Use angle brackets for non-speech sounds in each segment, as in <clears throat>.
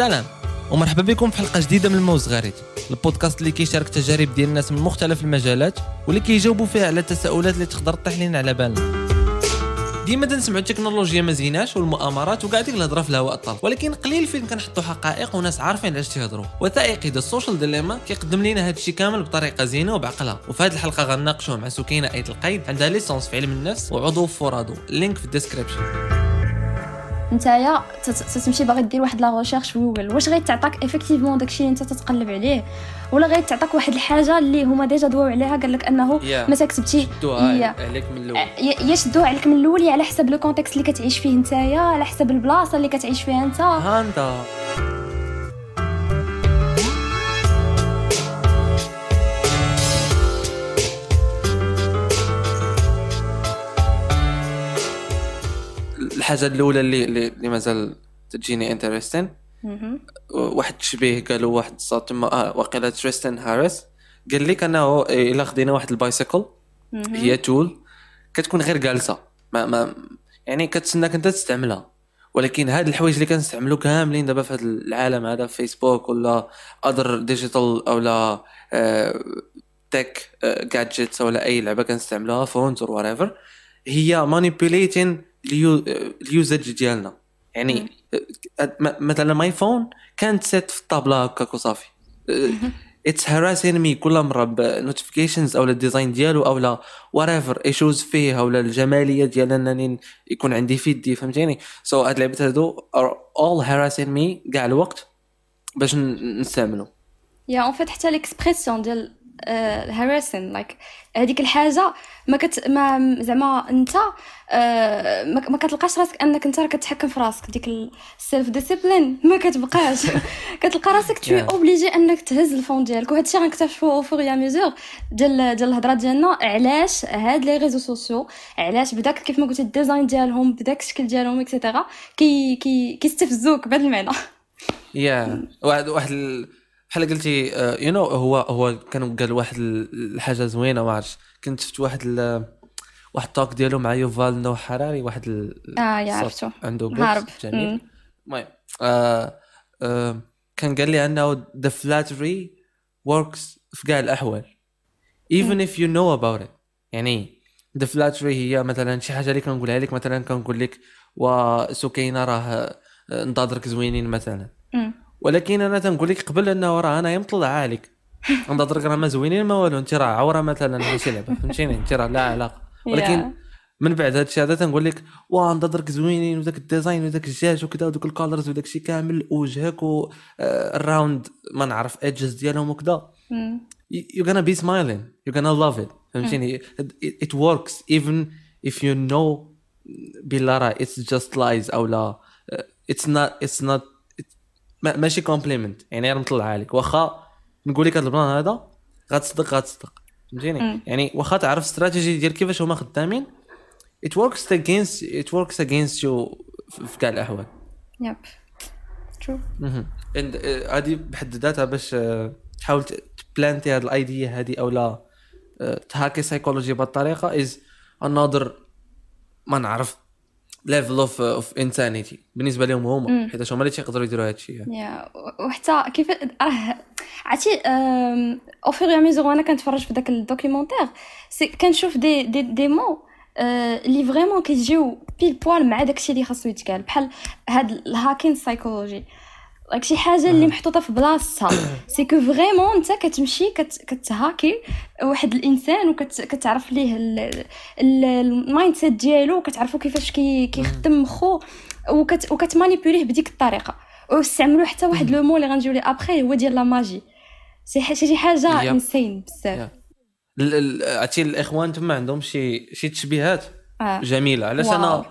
سلام ومرحبا بكم في حلقه جديده من الموز غريب البودكاست اللي كيشارك تجارب ديال الناس من مختلف المجالات واللي كيجاوبوا فيها على التساؤلات اللي تقدر تطيح لنا على بالنا ديما تنسمعوا التكنولوجيا مزيناش والمؤامرات وكاع ديك الهضره في الهواء الطلق ولكن قليل فين كنحطوا حقائق وناس عارفين علاش تيهضروا وثائقي ذا السوشيال ديليما كيقدم لنا هذا الشيء كامل بطريقه زينه وبعقلها وفي هذه الحلقه غنناقشوه مع سكينه ايت القيد عندها ليسونس في علم النفس وعضو في فورادو اللينك في الديسكريبشن نتايا تتمشي باغي دير واحد لا ريشيرش في جوجل واش غيتعطاك ايفيكتيفمون داكشي اللي انت تتقلب عليه ولا غيتعطاك واحد الحاجه اللي هما ديجا دواو عليها قال لك انه yeah. مثلا كتبتي عليك من الاول آه، يشدوها عليك من الاول على حسب لو كونتكست اللي كتعيش فيه نتايا على حسب البلاصه اللي كتعيش فيها انت هانتا الحاجه الاولى اللي اللي مازال تجيني انتريستين واحد التشبيه قالوا واحد تما وقيلا تريستن هاريس قال لك انه إيه، الا خدينا واحد البايسيكل هي تول كتكون غير جالسه ما ما يعني كتسناك انت تستعملها ولكن هاد الحوايج اللي كنستعملو كاملين دابا في هاد العالم هذا فيسبوك ولا اذر ديجيتال اولا تك جادجيتس ولا اي لعبه كنستعملوها فونز اور ايفر هي مانيبيليتين اليوزج ديالنا يعني مثلا ماي فون كانت سيت في الطابله هكاك وصافي اتس هراسين مي كل مره بنوتيفيكيشنز او الديزاين ديالو او لا وريفر ايشوز فيه او الجماليه ديال انني يكون عندي فيد فهمتيني سو so, هاد اللعبات هادو ار اول هراسين مي كاع الوقت باش نستعملو يا اون فيت حتى ليكسبريسيون ديال هاراسن آه، لايك هذيك الحاجه ما كت ما زعما انت uh, ما, ما كتلقاش راسك انك انت راك كتحكم في راسك ديك السيلف ديسيبلين ما كتبقاش <laughs> كتلقى راسك yeah. اوبليجي انك تهز الفون ديالك وهذا الشيء غنكتشفوا فوغ ميزور ديال ديال الهضره ديالنا علاش هاد لي ريزو سوسيو علاش بداك كيف ما قلتي الديزاين ديالهم بداك الشكل ديالهم اكسيتيرا كي كي كيستفزوك بهذا المعنى يا واحد واحد بحال قلتي يو آه، نو هو هو كان قال واحد الحاجه زوينه ما عرفتش كنت شفت واحد واحد التوك ديالو مع يوفال نو حراري واحد ال... اه عرفتو عنده بوكس جميل المهم آه، آه، كان قال لي انه ذا فلاتري وركس في كاع الاحوال ايفن اف يو نو اباوت ات يعني ذا فلاتري هي مثلا شي حاجه اللي كنقولها لك مثلا كنقول لك وسكينه راه نضادرك زوينين مثلا ولكن انا تنقول لك قبل انه راه انا يمطلع عليك <laughs> درك راه ما زوينين ما والو انت راه عوره مثلا في شي لعبه فهمتيني انت راه لا علاقه ولكن من بعد هذا الشيء هذا تنقول لك واه درك زوينين وذاك الديزاين وذاك الجاج وكذا ودوك الكالرز وداك الشيء كامل وجهك والراوند آه، ما نعرف ايدجز ديالهم وكذا يو غانا بي سمايلين يو غانا لاف ات فهمتيني ات وركس ايفن اف يو نو بلا راه اتس جاست لايز او لا اتس نوت اتس نوت ماشي كومبليمنت يعني غير مطلعها لك واخا نقول لك هذا البلان هذا غتصدق غتصدق فهمتيني يعني واخا تعرف استراتيجي ديال كيفاش هما خدامين ات وركس اجينست ات وركس اجينست يو في كاع الاحوال ياب ترو هذه بحد ذاتها باش آه، تحاول تبلانتي هاد الايديا هذه او لا آه، تهاكي سايكولوجي بهالطريقه از انذر ما نعرف ليفل اوف اوف انسانيتي بالنسبه لهم هما حيت هما اللي تيقدروا يديروا هذا الشيء وحتى كيف راه عرفتي او فيغ ميزور وانا كنتفرج في داك الدوكيومونتير كنشوف دي دي دي مو آه، اللي فريمون كيجيو بيل بوال مع داكشي اللي خاصو يتقال بحال هاد الهاكين سايكولوجي داك شي حاجه اللي آه. محطوطه في بلاصتها سي كو فريمون انت كتمشي كتهاكي واحد الانسان وكتعرف ليه المايند سيت ديالو وكتعرفو كيفاش كيخدم مخو وكت وكتمانيبوليه بديك الطريقه واستعملوا حتى واحد لو مو اللي غنجيو ليه ابخي هو ديال لا ماجي شي شي حاجه انسين بزاف عرفتي الاخوان تما عندهم شي شي تشبيهات آه. جميله علاش انا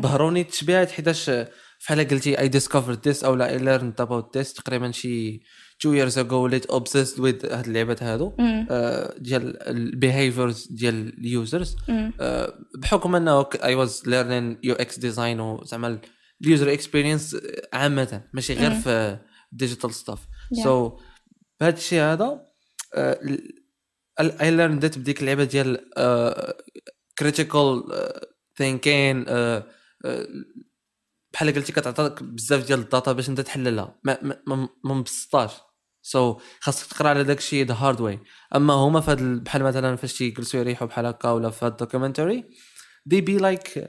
بهروني التشبيهات حيتاش فحال قلتي اي ديسكفرد ذيس او لا اي ليرند اباوت ذيس تقريبا شي تو ييرز اغو وليت اوبسيسد ويز هاد اللعبات هادو آه ديال البيهيفيرز ديال اليوزرز آه، بحكم انه اي واز ليرنين يو اكس ديزاين وزعما اليوزر اكسبيرينس عامه ماشي غير في ديجيتال ستاف سو بهذا الشيء هذا اي ليرند ذات بديك اللعبه ديال كريتيكال آه، ثينكين بحال قلتي كتعطيك بزاف ديال الداتا باش انت تحللها ما ما, ما مبسطاش سو so, خاصك تقرا على داك الشيء ذا هارد واي اما هما فهاد بحال مثلا فاش تيجلسوا يريحوا بحال هكا ولا في هاد الدوكيومنتري دي بي لايك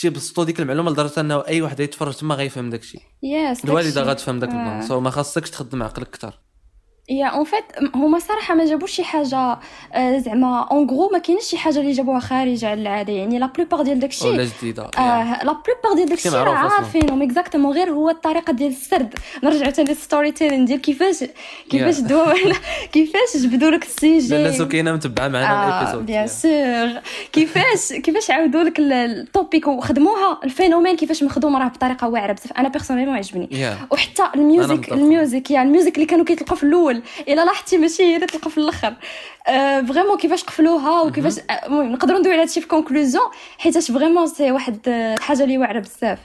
تيبسطوا ديك المعلومه لدرجه انه اي واحد يتفرج تما غيفهم داك الشيء yes, الوالده غتفهم داك البلان آه. سو so, ما خاصكش تخدم عقلك اكثر يا اون فيت هما صراحه ما جابوش شي حاجه آه، زعما اون غرو ما كاينش شي حاجه اللي جابوها خارجه على العاده يعني لا بلوبار ديال داكشي ولا جديده لا آه، بلوبار يعني. ديال داكشي راه عارفينهم اكزاكتومون غير هو الطريقه ديال السرد نرجع تاني للستوري تيلين ديال كيفاش كيفاش دوا <laughs> كيفاش جبدوا لك السيجي الناس كاينه متبعه معنا الابيزود بيان سور كيفاش كيفاش عاودوا لك التوبيك وخدموها الفينومين كيفاش مخدوم راه بطريقه واعره بزاف انا ما عجبني وحتى الميوزك الميوزك يعني الميوزك اللي كانوا كيطلقوا في الاول الا لاحظتي ماشي هي اللي تلقى في الاخر أه فريمون كيفاش قفلوها وكيفاش آه، المهم نقدروا ندوي على هادشي في كونكلوزيون حيتاش فريمون سي واحد الحاجه آه، اللي واعره بزاف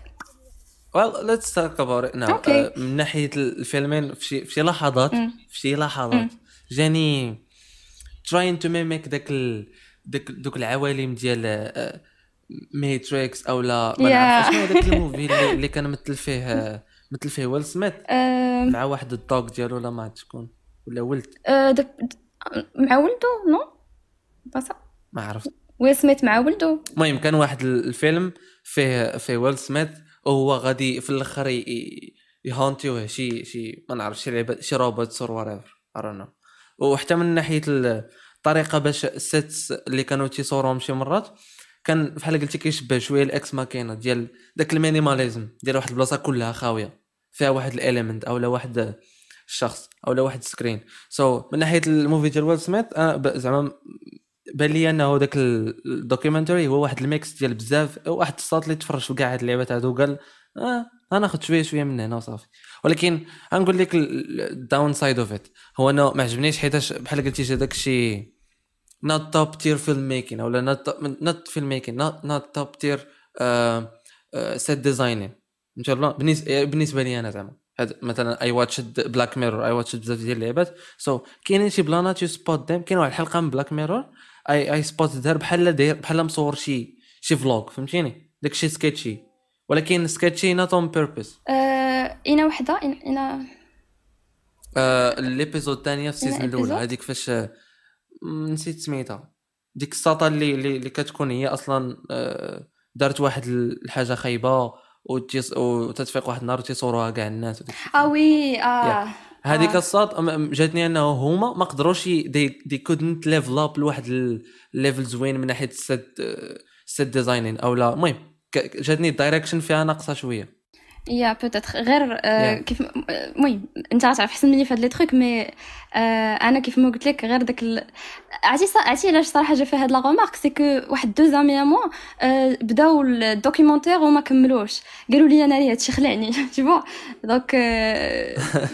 well let's talk about it now okay. uh, من ناحيه الفيلمين في شي في شي لحظات في شي لحظات جاني trying to mimic داك ال... داك دوك العوالم ديال ميتريكس او لا ما yeah. شنو هذاك الموفي <laughs> اللي, اللي كان مثل فيه مثل فيه ويل سميث مع واحد الدوغ ديالو لا ما تكون ولا ولد أه، دب... مع ولدو نو بصا ما عرفت ويل سميث مع ولدو المهم كان واحد الفيلم فيه فيه ويل سميث وهو غادي في الاخر ي... يهانتيوه شي شي ما نعرف شي لعبه شي روبوت سور ورايفر ارونا وحتى من ناحيه الطريقه باش السيتس اللي كانوا تيصوروهم شي مرات كان بحال قلتي كيشبه شويه الاكس ماكينه ديال داك المينيماليزم ديال واحد البلاصه كلها خاويه فيها واحد الاليمنت او لا واحد الشخص او لا واحد سكرين سو so, من ناحيه الموفي ديال ويل سميث زعما بان لي انه ذاك الدوكيومنتري هو واحد الميكس ديال بزاف واحد الصوت اللي تفرج في كاع هاد اللعبات هادو قال اه ناخذ شويه شويه من هنا وصافي ولكن غنقول لك الداون سايد اوف ات هو انه ما عجبنيش حيتاش بحال قلتي هذاك الشيء نوت توب تير فيلم ميكين ولا نوت فيلم ميكين نوت توب تير سيت ديزاينين ان شاء الله بالنسبه لي انا زعما هاد مثلا اي واتش بلاك ميرور اي واتش بزاف ديال اللعبات سو so, كاينين شي بلانات يو سبوت ديم كاين واحد الحلقه من بلاك ميرور اي اي سبوت دار بحال داير بحال مصور شي شي فلوغ فهمتيني داك الشيء سكيتشي ولكن سكيتشي نوت اون بيربز اينا وحده اينا ليبيزود آه، الثانيه في السيزون الاولى هذيك فاش آه، نسيت سميتها ديك الساطه اللي اللي كتكون هي اصلا آه، دارت واحد الحاجه خايبه وتيص... وتتفيق واحد النهار وتيصوروها كاع الناس اه وي اه هذيك آه. الصاد جاتني انه هما ما قدروش دي دي كودنت ليفل اب لواحد الليفل زوين من ناحيه السد السد ديزاينين او لا المهم جاتني الدايركشن فيها ناقصه شويه يا بوتيتر غير كيف المهم انت غتعرف احسن مني في هاد لي تروك مي انا كيف ما قلت لك غير داك عرفتي عرفتي علاش صراحه جا في هاد لا غومارك سي كو واحد دو زامي مو بداو الدوكيومونتير وما كملوش قالوا لي انا هادشي خلعني تيفوا دونك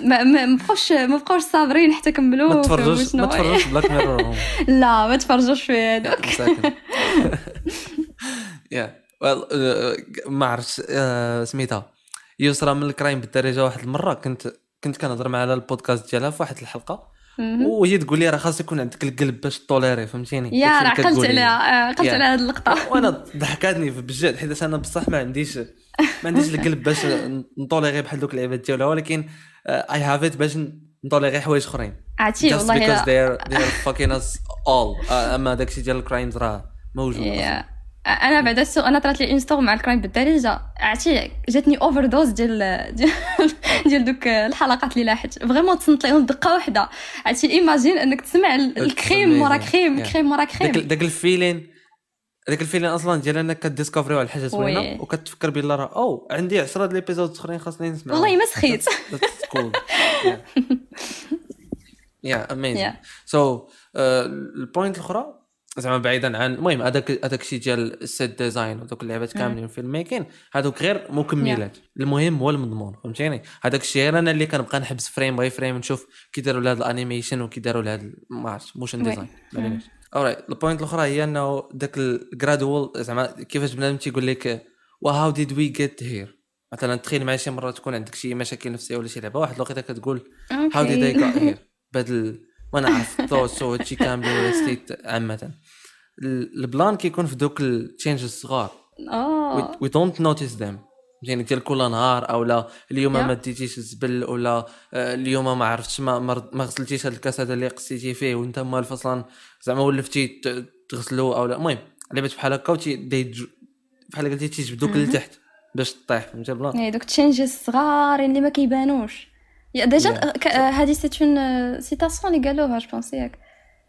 ما بقاوش ما بقاوش صابرين حتى كملوا ما تفرجوش ما تفرجوش بلاك ميرور <laughs> لا ما تفرجوش في هادوك يا <laughs> <laughs> uh, uh, ما عرفتش آه، سميتها يسرى من الكرايم بالدارجه واحد المره كنت كنت كنهضر معها على البودكاست ديالها في واحد الحلقه وهي تقول لي راه خاص يكون عندك القلب باش طوليري فهمتيني يا راه عقلت عليها عقلت على هذه اللقطه <laughs> وانا ضحكاتني بجد حيت انا بصح ما عنديش ما عنديش القلب باش نطوليري بحال دوك اللعيبات ديالها ولكن اي هاف ات باش نطوليري حوايج اخرين عرفتي والله just because they're they're fucking us all آه، اما داكشي ديال الكرايمز راه موجود yeah. انا بعدا السوق انا طرات لي انستور مع الكرايم بالدارجه عرفتي جاتني اوفر دوز ديال ديال, <laughs> ديال دوك الحلقات اللي لاحت فريمون تصنت لهم دقه واحده عرفتي ايماجين انك تسمع الكريم ورا إيه. كريم كريم ورا كريم داك الفيلين داك الفيلين اصلا ديال انك كديسكوفري واحد الحاجه زوينه وكتفكر بلي راه او عندي 10 د ليبيزود اخرين خاصني نسمع والله ما سخيت يا اميزين سو البوينت الاخرى زعما بعيدا عن المهم هذاك هذاك الشيء ديال السيت ديزاين ودوك اللعبات كاملين فيلم ميكين هذوك غير مكملات المهم هو المضمون فهمتيني هذاك الشيء غير انا اللي كنبقى نحبس فريم باي فريم نشوف كي داروا لهاد الانيميشن وكي داروا لهاد ما عرفتش موشن ديزاين اوراي البوينت الاخرى هي انه ذاك الجرادوال زعما كيفاش بنادم تيقول لك وهاو ديد وي جيت هير مثلا تخيل معايا شي مره تكون عندك شي مشاكل نفسيه ولا شي لعبه واحد الوقيته كتقول هاو ديد اي جيت هير بدل وانا عارف الثوتس وهادشي كامل ستيت عامه البلان كيكون في دوك التشينج الصغار وي دونت نوتيس ذيم يعني ديال كل نهار او لا اليوم yeah. ما ديتيش الزبل ولا آه، اليوم ما عرفتش ما ما غسلتيش هذا الكاس هذا اللي قصيتي فيه وانت مال اصلا زعما ولفتي تغسلو او لا المهم لعبت بحال هكا وتي بحال قلتي تيجبدوك لتحت باش تطيح فهمت اي دوك التشينجز الصغار اللي ما كيبانوش ديجا هذه سيت اون سيتاسيون اللي قالوها جو بونس ياك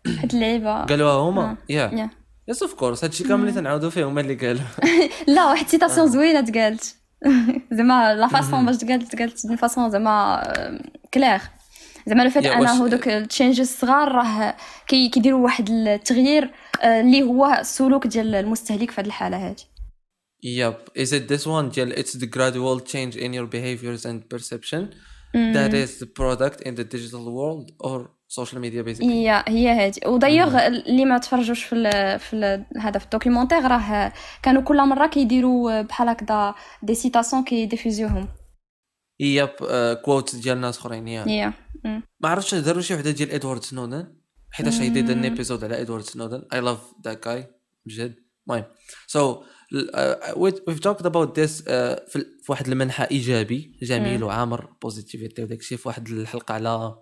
واحد اللعيبه قالوها هما يا يس اوف كورس هادشي كامل اللي تنعاودو فيه هما اللي قالوا لا واحد سيتاسيون زوينه تقالت زعما لا فاسون باش تقالت تقالت دون فاسون زعما كليغ زعما لو فات انه دوك التشينج الصغار راه كيديروا واحد التغيير اللي هو السلوك ديال المستهلك في هذه الحاله هذه ياب از ات ذس وان ديال اتس ذا gradual change in your behaviors and perception ذات از برودكت ان ذا ديجيتال وورلد اور سوشيال ميديا بيزيكلي يا هي هادي ودايوغ mm-hmm. اللي ما تفرجوش في في هذا في الدوكيومونتير راه كانوا كل مره كيديروا بحال هكذا دي سيتاسيون كيديفيزيوهم هي كوت ديال ناس اخرين يا ما عرفتش داروا شي وحده ديال ادوارد سنودن حيتاش هي ديد ان ايبيزود على ادوارد سنودن اي لاف ذات جاي بجد المهم سو so, وي توكت اباوت ذيس في واحد المنحى ايجابي جميل وعامر بوزيتيفيتي وداك الشيء في واحد الحلقه على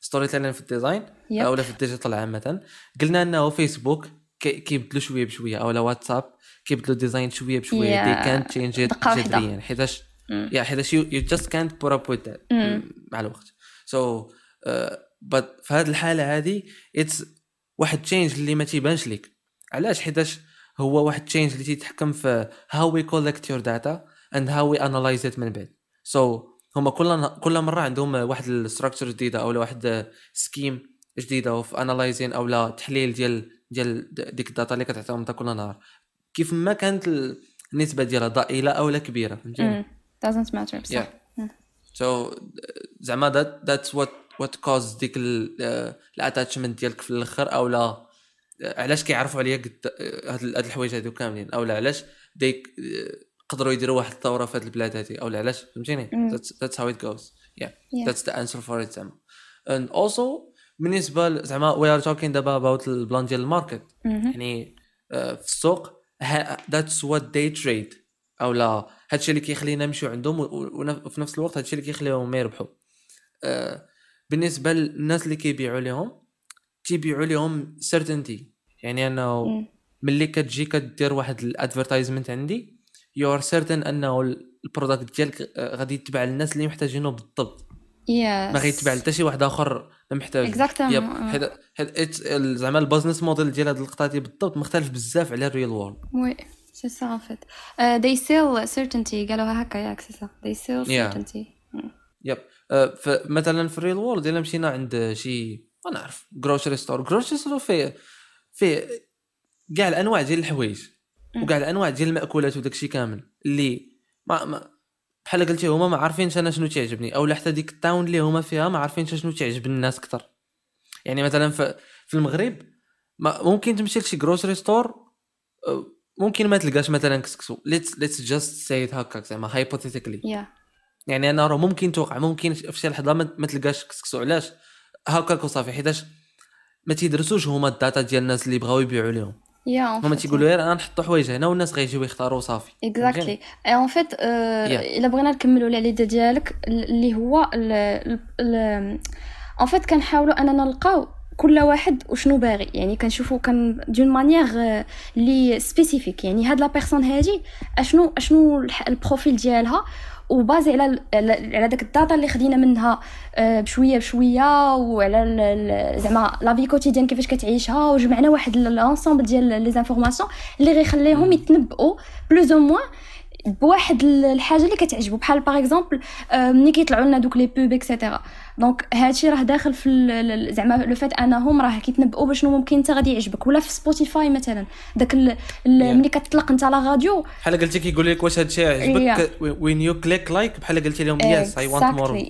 ستوري تيلين في الديزاين او في الديجيتال عامه قلنا انه فيسبوك كيبدلوا شويه بشويه او واتساب كيبدلوا الديزاين شويه بشويه دي كان تشينج جذريا حيتاش يا حيتاش يو جاست كانت بور اب وذ ذات مع الوقت سو بات uh, في هذه الحاله هذه اتس واحد تشينج اللي ما تيبانش ليك علاش حيتاش هو واحد تشينج اللي تيتحكم في هاو وي كولكت يور داتا اند هاو وي انالايز ات من بعد سو so, هما كل كل مره عندهم واحد الستراكشر جديده او واحد سكيم جديده في انالايزين او لا تحليل ديال ديال ديك الداتا اللي كتعطيهم انت كل نهار كيف ما كانت النسبه ديالها ضئيله او لا كبيره فهمتي mm, doesn't matter بصح yeah. Mm. so زعما that, that's what what cause ديك الاتاتشمنت آه، ديالك في الاخر او لا علاش كيعرفوا عليا قد هاد الحوايج هادو كاملين او علاش ديك قدروا يديروا واحد الثوره في هاد البلاد هادي او علاش فهمتيني ذاتس هاو ات جوز يا ذاتس ذا انسر فور ات زعما اند اولسو بالنسبه زعما وي ار توكين دابا اباوت البلان ديال الماركت يعني آه، في السوق ذاتس وات دي تريد او لا هادشي اللي كيخلينا نمشيو عندهم وفي نفس الوقت هادشي اللي كيخليهم ما يربحوا آه، بالنسبه للناس اللي كيبيعوا لهم تبيعوا لهم سيرتينتي يعني انه ملي كتجي كدير واحد الادفرتايزمنت عندي يو ار سيرتن انه البروداكت ديالك غادي يتباع للناس اللي محتاجينه بالضبط yes. ما غيتباع حتى شي واحد اخر ما محتاج اكزاكتلي حيت حيت زعما البزنس موديل ديال هاد اللقطه دي بالضبط مختلف بزاف على الريل وورلد وي سي سا ان فيت دي سيل سيرتينتي قالوها هكا ياك سي سا دي سيل سيرتينتي يب فمثلا في الريل وورلد الا مشينا عند شي ما نعرف جروسري ستور جروسري ستور فيه فيه كاع الانواع ديال الحوايج وكاع الانواع ديال الماكولات وداك الشيء كامل اللي ما, ما بحال قلتي هما ما عارفينش انا شنو تعجبني اولا حتى ديك التاون اللي هما فيها ما عارفينش شنو تعجب الناس اكثر يعني مثلا في المغرب ما ممكن تمشي لشي جروسري ستور ممكن ما تلقاش مثلا كسكسو ليتس ليتس جاست سيت هكاك زعما هايبوثيتيكلي يعني انا راه ممكن توقع ممكن في شي لحظه ما تلقاش كسكسو علاش هكاك وصافي حيتاش ما تيدرسوش هما الداتا ديال الناس اللي بغاو يبيعوا لهم يا هما تيقولوا غير euh نحطوا حوايج هنا والناس غيجيو يختاروا صافي اكزاكتلي اي اون فيت الا بغينا نكملوا العليده ديالك اللي هو اون فيت كنحاولوا اننا نلقاو كل واحد وشنو باغي يعني كنشوفو كان دون مانيير لي سبيسيفيك يعني هاد لا بيرسون هادي اشنو اشنو البروفيل ديالها وبازي على على داك الداتا اللي خدينا منها آه، بشويه بشويه وعلى زعما لا في كوتيديان كيفاش كتعيشها وجمعنا واحد لونسومبل ديال لي زانفورماسيون اللي غيخليهم يتنبؤوا بلوز او موان بواحد الحاجه اللي كتعجبو بحال باغ اكزومبل آه، ملي كيطلعوا لنا دوك لي بوب اكسيتيرا دونك هادشي راه داخل في زعما لو فات انهم راه كيتنبؤوا بشنو ممكن انت غادي يعجبك ولا في سبوتيفاي مثلا داك ملي كتطلق انت لا راديو بحال قلتي كيقول لك واش هادشي عجبك وين يو كليك لايك بحال قلتي لهم يس اي وانت مور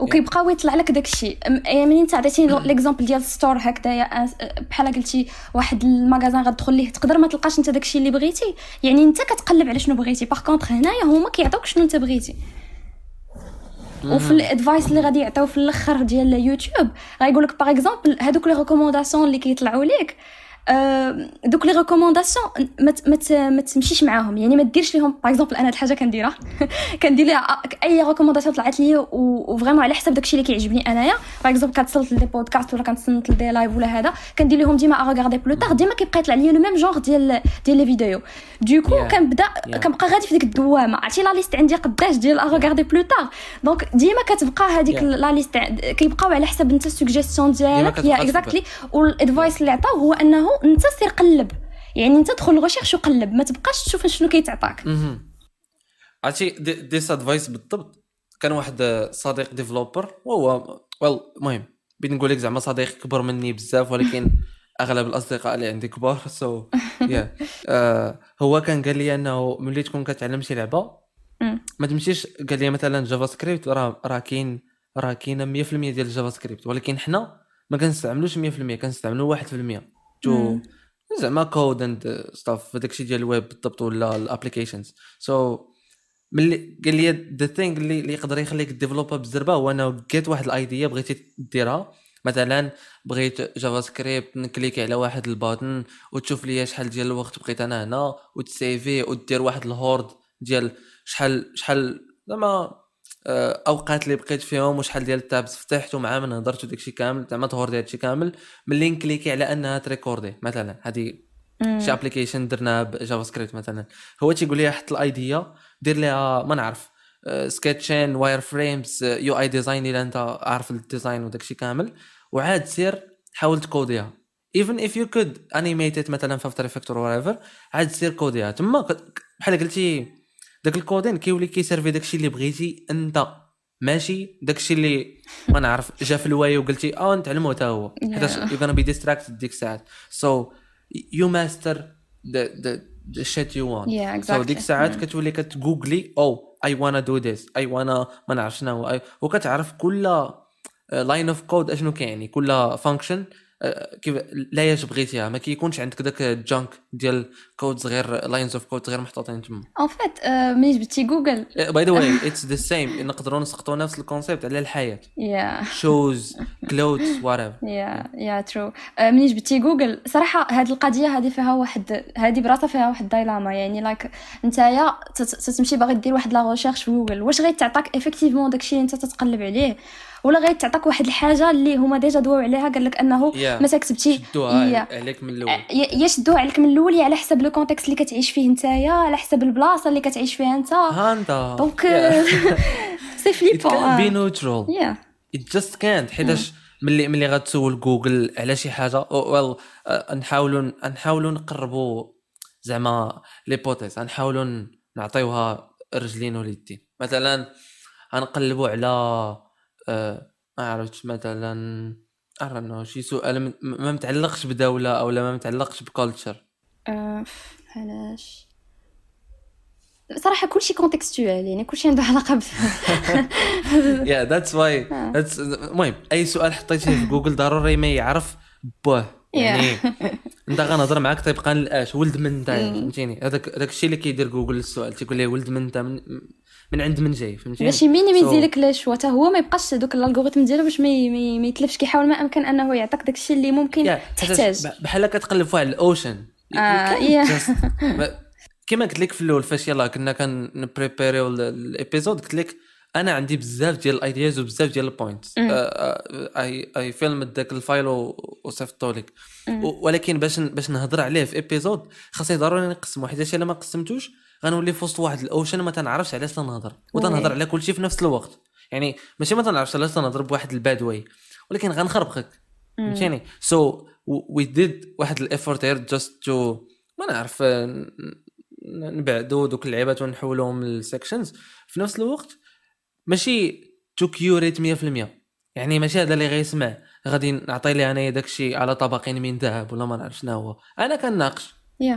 وكيبقاو يطلع لك داكشي ملي انت عطيتي ليكزومبل ديال ستور هكذايا بحال قلتي واحد الماغازان غتدخل ليه تقدر ما تلقاش انت داكشي اللي بغيتي يعني انت كتقلب على شنو بغيتي باغ كونطخ هنايا هما كيعطوك شنو انت بغيتي وفي الادفايس اللي غادي يعطيو في الاخر ديال اليوتيوب غايقول لك باغ اكزومبل هذوك لي ريكومونداسيون اللي كيطلعوا لك دوك لي ريكومونداسيون ما ما تمشيش معاهم يعني ما ديرش ليهم باغ اكزومبل انا هاد الحاجه كنديرها <laughs> كندير ليها اي ريكومونداسيون طلعت لي وفريمون على حسب داكشي اللي كيعجبني انايا باغ اكزومبل كتصلت لدي بودكاست ولا كنتصنت لدي لايف ولا هذا كندير لهم ديما اغاغاردي بلو تار ديما كيبقى يطلع لي لو ميم جونغ ديال ديال لي فيديو دوكو yeah. كنبدا yeah. كنبقى غادي في ديك الدوامه عرفتي لا ليست عندي قداش ديال اغاغاردي بلو تار دونك ديما كتبقى هذيك yeah. لا ليست كيبقاو على حسب انت السوجيستيون ديالك يا اكزاكتلي والادفايس اللي عطاو هو انه انت سير قلب يعني انت تدخل الغشيخ وقلب ما تبقاش تشوف شنو كيتعطاك عرفتي ديس ادفايس بالضبط كان واحد آه، صديق ديفلوبر وهو ويل المهم بغيت نقول لك زعما صديق كبر مني بزاف ولكن <laughs> اغلب الاصدقاء اللي عندي كبار سو so, يا yeah. uh, هو كان قال لي انه ملي تكون كتعلم شي لعبه ما تمشيش قال لي مثلا جافا سكريبت راه راه كاين راه كاينه 100% ديال الجافا سكريبت ولكن حنا ما كنستعملوش 100% كنستعملو 1% تو زعما كود اند ستاف داكشي ديال الويب بالضبط ولا الابليكيشنز سو so, ملي قال لي ذا ثينغ اللي يقدر يخليك ديفلوبر بالزربه هو انا لقيت واحد الايديا بغيتي ديرها مثلا بغيت جافا سكريبت نكليكي على واحد الباتن وتشوف لي شحال ديال الوقت بقيت انا هنا وتسيفي ودير واحد الهورد ديال شحال شحال زعما آه، اوقات اللي بقيت فيهم وشحال ديال التابس فتحت ومع من هضرت وداكشي كامل زعما تهور ديال هادشي كامل ملي نكليكي على انها تريكوردي مثلا هذه شي ابليكيشن درناها بجافا سكريبت مثلا هو تيقول لي حط الايديا دير ليها ما نعرف سكتشين واير فريمز يو اي ديزاين الا انت عارف الديزاين وداكشي كامل وعاد سير حاول تكوديها ايفن اف يو كود انيميتد مثلا في افتر افكتور ايفر عاد سير كوديها تما بحال قلتي داك الكودين كيولي كيسيرفي داكشي اللي بغيتي انت ماشي داكشي اللي ما نعرف جا في الواي وقلتي اه نتعلمو حتى هو حيت يو غانا بي ديستراكت ديك الساعات سو يو ماستر ذا شيت يو وان سو ديك الساعات كتولي كتجوجلي او اي وانا دو ذيس اي وانا ما نعرف شنو وكتعرف كل لاين اوف كود اشنو كيعني كل فانكشن آه، كيف لا يجب بغيتيها ما كيكونش عندك داك الجانك ديال كودز غير لاينز اوف كودز غير محطوطين تما اون آه، فيت ملي جبتي جوجل باي ذا واي اتس ذا سيم نقدروا نسقطوا نفس الكونسيبت على الحياه يا شوز كلوتس وات يا يا ترو ملي جبتي جوجل صراحه هذه القضيه هذه فيها واحد هذه براسها فيها واحد دايلاما يعني لايك نتايا تتمشي باغي دير واحد لا ريشيرش في جوجل واش غيتعطاك ايفيكتيفمون داكشي اللي انت تتقلب عليه ولا تعطاك واحد الحاجه اللي هما ديجا دواو عليها قال لك انه ما مثلا كتبتي شدوها عليك من الاول يا شدوها عليك من الاول على حسب لو كونتكست اللي كتعيش فيه نتايا على حسب البلاصه اللي كتعيش فيها انت هاندا دونك سي فليبون بي نوترال يا جاست euh, كانت <laughs> حيتاش mm. ملي ملي غتسول جوجل على شي حاجه ويل آه، نحاولوا نحاولوا نقربوا زعما ليبوتيز نحاولوا نعطيوها رجلين وليدين مثلا غنقلبوا على آه، ما عرفتش مثلا ارنو شي سؤال ما متعلقش بدوله او لا ما متعلقش بكولتشر آه، علاش صراحه كلشي كونتكستوال يعني كلشي عنده علاقه ب يا ذاتس واي المهم اي سؤال حطيتيه في جوجل ضروري ما يعرف باه يعني <laughs> انت غنهضر معاك تيبقى الاش آه، ولد من انت إيه. فهمتيني هذاك هذاك الشيء اللي كيدير جوجل السؤال تيقول ليه ولد من انت من عند من جاي فهمتيني باش يمينيميزي so... لك لي هو حتى هو ما يبقاش دوك الالغوريثم ديالو باش ما يتلفش كيحاول ما امكن انه يعطيك داكشي اللي ممكن تحتاج بحال كتقلب فواحد الاوشن كما آه، <laughs> قلت لك في الاول فاش يلاه كنا كنبريبيريو الابيزود قلت لك انا عندي بزاف ديال الايدياز وبزاف ديال البوينتس اي اي فيلم داك الفايل وصيفطو لك ولكن باش باش نهضر عليه في ابيزود خاصني ضروري نقسم حيتاش الا ما قسمتوش غنولي في وسط واحد الاوشن ما تنعرفش علاش تنهضر وتنهضر على كل شيء في نفس الوقت يعني ماشي ما تنعرفش علاش تنهضر بواحد الباد واي ولكن غنخربقك فهمتيني سو وي ديد واحد الايفورت غير جاست تو ما نعرف آه، نبعدوا دوك اللعيبات ونحولوهم للسكشنز في نفس الوقت ماشي تو كيوريت 100% يعني ماشي هذا اللي غيسمع غادي نعطي ليه انايا داكشي على طبق من ذهب ولا ما نعرف شنو هو انا كنناقش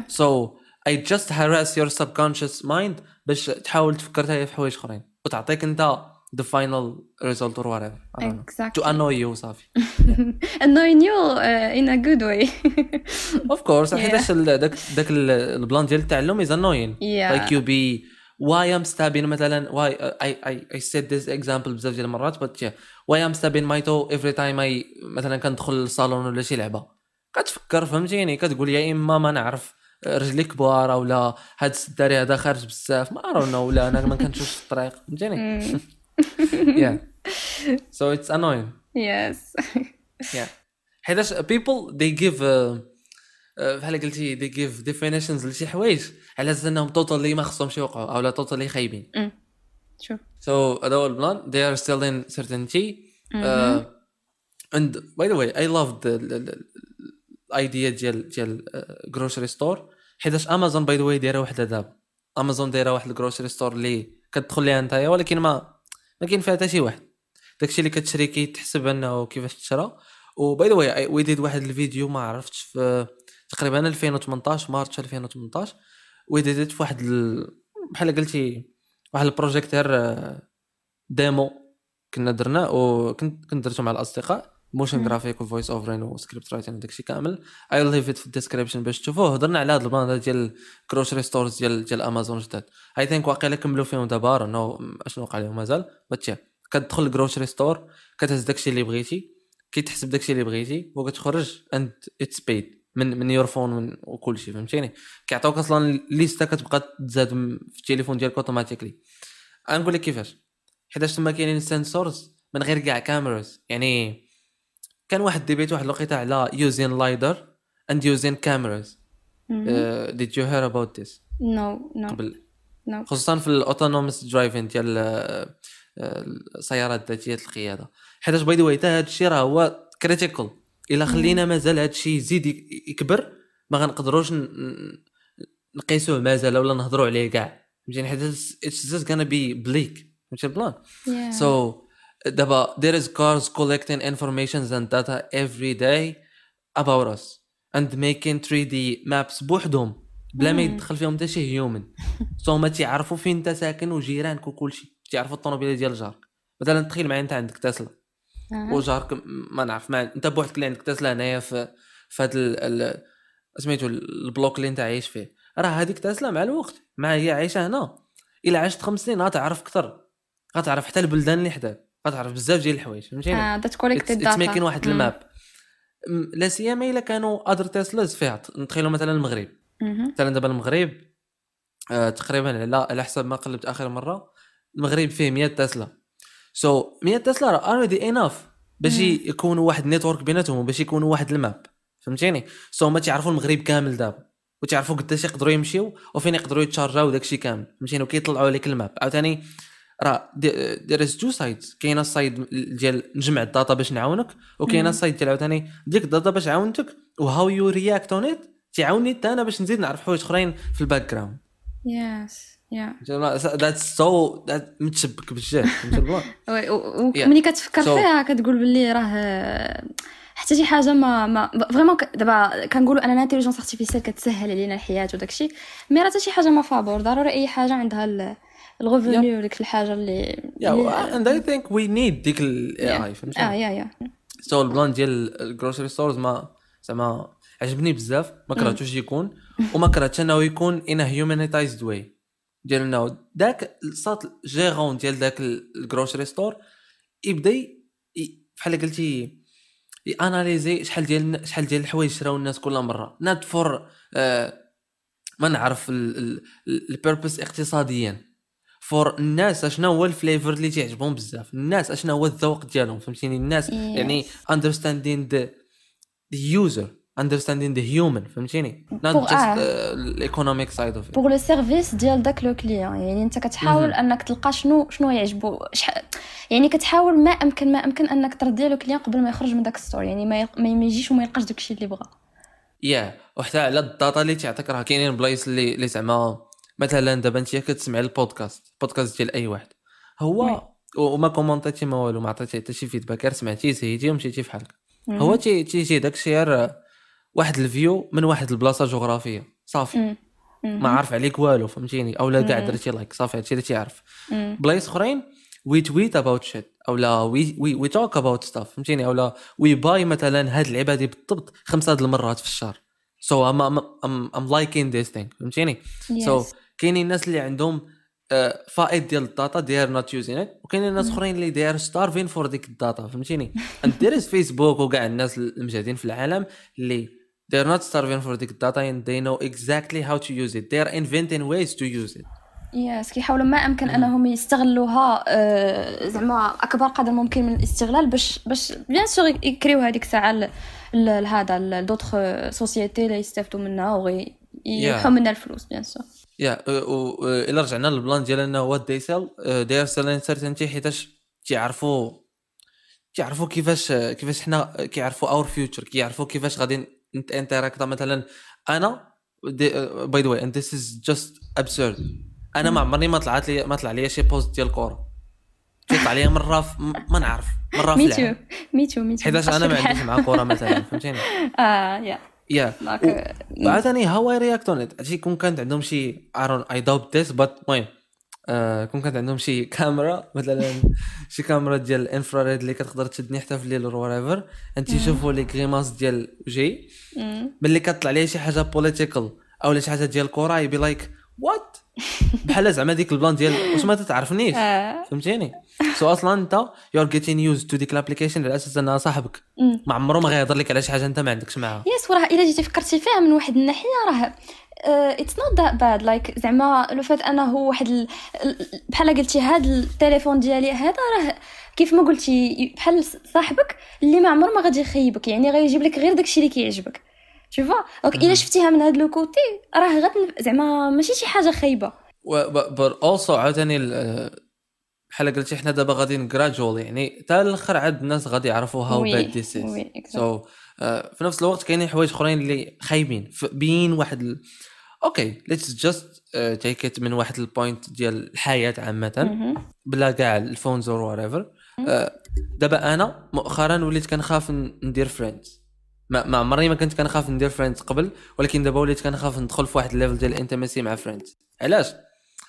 سو yeah. so, اي جاست هاراس يور سبكونشس مايند باش تحاول تفكر تاعي في حوايج اخرين وتعطيك انت ذا فاينل ريزولت اور وات ايفر تو انوي يو صافي انوي يو ان ا جود واي اوف كورس حيتاش داك داك البلان ديال التعلم از انوين لايك يو بي واي ام ستابين مثلا واي اي I I said this example بزاف ديال المرات but واي ام ستابين ماي تو toe تايم اي مثلا كندخل للصالون ولا شي لعبه كتفكر فهمتيني كتقول يا اما ما نعرف رجلي كبار او لا هاد الدري هذا خارج بزاف ما نو ولا انا ما كنشوفش الطريق فهمتيني يا سو اتس انوين يس يا حيتاش people they give uh, uh, بحال قلتي they give definitions لشي حوايج على اساس انهم توتالي ما خصهمش يوقعوا او لا توتالي خايبين شوف سو هذا هو البلان they are still in certainty اند uh, and by the way I ايديا ديال ديال جروسري آه، ستور حيتاش امازون باي ذا واي دايره وحده دابا امازون دايره واحد الجروسري ستور اللي كتدخل ليها نتايا ولكن ما ما كاين فيها حتى شي واحد داكشي اللي كتشري كيتحسب انه كيفاش تشرى وباي ذا واي ديد واحد الفيديو ما عرفتش في تقريبا 2018 مارس 2018 ويديدت في واحد بحال قلتي واحد البروجيكتور ديمو آه، كنا درناه وكنت كنت درته مع الاصدقاء موشن جرافيك وفويس اوفرين وسكريبت رايتين وداكشي كامل اي ليف ات في الديسكريبشن باش تشوفوه هضرنا على هذا البلان ديال كروشري ستورز ديال ديال امازون جداد اي ثينك واقيلا كملوا فيهم دابا انه اشنو وقع لهم مازال باتشي كتدخل الكروشري ستور كتهز داكشي اللي بغيتي كيتحسب داكشي اللي بغيتي وكتخرج اند اتس بيد من من يور فون من وكل شيء فهمتيني كيعطيوك اصلا ليستا كتبقى تزاد في التليفون ديالك اوتوماتيكلي غنقول لك كيفاش حيتاش تما كاينين سنسورز من غير كاع كاميراز يعني كان واحد ديبيت واحد الوقيته على يوزين لايدر اند يوزين cameras ديد يو هير اباوت ذيس نو نو قبل خصوصا في الاوتونوموس درايفين ديال uh, السيارات ذاتيه القياده حيت باي ذا واي هذا الشيء راه هو كريتيكال الا خلينا مازال هذا الشيء يزيد يكبر ما غنقدروش نقيسوه مازال ولا نهضروا عليه كاع فهمتيني حيت اتس جاست غانا بي بليك فهمتي البلان سو دابا there is cars collecting information and data every day about us and making 3D maps بوحدهم بلا ما يدخل فيهم حتى شي هيومن سو <laughs> ما تيعرفوا فين انت ساكن وجيرانك وكلشي تيعرفوا الطوموبيله ديال جارك مثلا تخيل معايا انت عندك تسلا وجارك ما نعرف ما انت بوحدك اللي عندك تسلا هنايا في في هذا سميتو البلوك اللي انت عايش فيه راه هذيك تسلا مع الوقت مع هي عايشه هنا الا عشت خمس سنين غتعرف اكثر غتعرف حتى البلدان اللي حداك غتعرف بزاف ديال الحوايج فهمتيني اه تكوليكتي واحد الماب لا سيما الا كانوا اذر تيسلاز فيها نتخيلوا مثلا المغرب مثلا دابا المغرب آه تقريبا على على حسب ما قلبت اخر مره المغرب فيه 100 تسلا سو so, 100 تسلا راه اوريدي اناف باش يكونوا واحد النيتورك بيناتهم باش يكونوا واحد الماب فهمتيني سو so, هما تيعرفوا المغرب كامل دابا وتعرفوا قداش يقدروا يمشيو وفين يقدروا يتشارجاو داكشي كامل فهمتيني وكيطلعوا عليك الماب عاوتاني راه داير تو سايد كاينه السايد ديال نجمع الداتا باش نعاونك وكاينه السايد ديال عاوتاني ديك الداتا باش عاونتك وهاو يو رياكت اون ات تعاوني حتى انا باش نزيد نعرف حوايج اخرين في الباك جراوند يس يا ذاتس سو متشبك بزاف فهمت <laughs> وملي كتفكر فيها كتقول باللي راه حتى شي حاجه ما ما فريمون دابا كنقولوا ان الانتيليجنس ارتيفيسيال كتسهل علينا الحياه وداكشي مي راه حتى شي حاجه ما فابور ضروري اي حاجه عندها الغوفوني ديك الحاجه اللي يا اند اي ثينك وي نيد ديك الاي اي فهمتي اه يا يا سو البلان ديال الجروسري ستورز ما زعما عجبني بزاف ما كرهتوش يكون وما كرهتش انه يكون ان هيومانيتايزد واي ديال انه داك صات جيرون ديال داك الجروسري ستور يبدا بحال قلتي ياناليزي شحال ديال شحال ديال الحوايج شراو الناس كل مره نات فور آه ما نعرف البيربس اقتصاديا فور الناس اشنو هو الفليفر اللي تيعجبهم بزاف الناس اشنو هو الذوق ديالهم فهمتيني الناس yes. يعني اندرستاندين ذا يوزر user understanding the human فهمتيني not pour الايكونوميك سايد اوف بوغ لو سيرفيس ديال داك لو كليون يعني انت كتحاول mm -hmm. انك تلقى شنو شنو يعجبو شح... يعني كتحاول ما امكن ما امكن انك ترضي لو كليون قبل ما يخرج من داك الستور يعني ما, ي... ما يجيش وما يلقاش داكشي اللي بغا يا yeah. وحتى على الداتا اللي تعطيك راه كاينين بلايص اللي اللي زعما مثلا دابا انت كتسمع البودكاست بودكاست ديال اي واحد هو وما كومونتاتي ما والو ما عطيتي حتى شي فيدباك غير سمعتي سيدي ومشيتي في حالك هو تي تيجي داك الشيء واحد الفيو من واحد البلاصه جغرافيه صافي ما عارف عليك والو فهمتيني اولا كاع درتي لايك صافي هادشي اللي تيعرف بلايص اخرين وي تويت اباوت شيت اولا وي وي وي توك اباوت ستاف فهمتيني اولا وي باي مثلا هاد العباده بالضبط خمسه د المرات في الشهر سو ام ام ام لايكين ذيس ثينغ فهمتيني سو so, كاينين الناس اللي عندهم آه، فائض ديال الداتا داير نوت يوزين وكاينين الناس اخرين اللي داير ستارفين فور ديك الداتا فهمتيني انت <laughs> فيسبوك وكاع الناس المجاهدين في العالم اللي they're not starving for the data and they know exactly how to use it they're inventing ways to use it يس yes. كيحاولوا ما امكن انهم يستغلوها آه، زعما اكبر قدر ممكن من الاستغلال باش باش بيان سور يكريو هذيك الساعه لهذا دوطخ سوسيتي اللي يستافدوا منها ويحوا منها الفلوس بيان سور يا أه، أه، أه، الى رجعنا للبلان ديال انه هو دي سيل انسرتينتي حيتاش تيعرفوا تيعرفوا كيفاش كيفاش حنا كيعرفوا اور فيوتشر كيعرفوا كيفاش غادي انتراكتا مثلا انا باي ذا واي اند ذيس از جاست ابسورد انا ما عمرني ما طلعت لي ما طلع لي شي بوست ديال كوره تطلع لي مره في ما نعرف مره في ميتو ميتو ميتو حيتاش انا ما عنديش مع كوره مثلا فهمتيني <laughs> اه يا يا ثاني هاو اي رياكت اون ات كون كانت عندهم شي ارون اي دوب ذيس بات المهم آه، كون كانت عندهم شي كاميرا مثلا شي كاميرا ديال ريد اللي كتقدر تشدني حتى في الليل ولا ايفر انت تشوفوا لي غريماس ديال جي ملي كطلع لي شي حاجه بوليتيكال او شي حاجه ديال الكره يبي لايك وات بحال زعما ديك البلان ديال <laughs> واش ما تتعرفنيش آه. فهمتيني سو اصلا انت يور جيتين يوز تو ديك لابليكيشن على اساس انها صاحبك ما عمره ما غيهضر لك على شي حاجه انت ما عندكش معاها يس وراه الا جيتي فكرتي فيها من واحد الناحيه راه اتس نوت ذات باد لايك زعما لو فات انه واحد بحال قلتي هاد التليفون ديالي هذا راه كيف ما قلتي بحال صاحبك اللي ما عمره ما غادي يخيبك يعني غيجيب لك غير داكشي اللي كيعجبك tu دونك الا شفتيها من هذا لو كوتي راه غت زعما ماشي شي حاجه خايبه بر اولسو عاوتاني بحال قلتي حنا دابا غادي جراديول يعني حتى الاخر عاد الناس غادي يعرفوا هاو باد ذيس از سو في نفس الوقت كاينين حوايج اخرين اللي خايبين بين واحد ال... اوكي ليتس جاست تيكيت من واحد البوينت ديال الحياه عامه بلا كاع الفونز اور وريفر دابا انا مؤخرا وليت كنخاف ندير فريندز ما, ما عمرني ما كنت كنخاف ندير فريندز قبل ولكن دابا وليت كنخاف ندخل في واحد الليفل ديال الانتيميسي مع فريندز علاش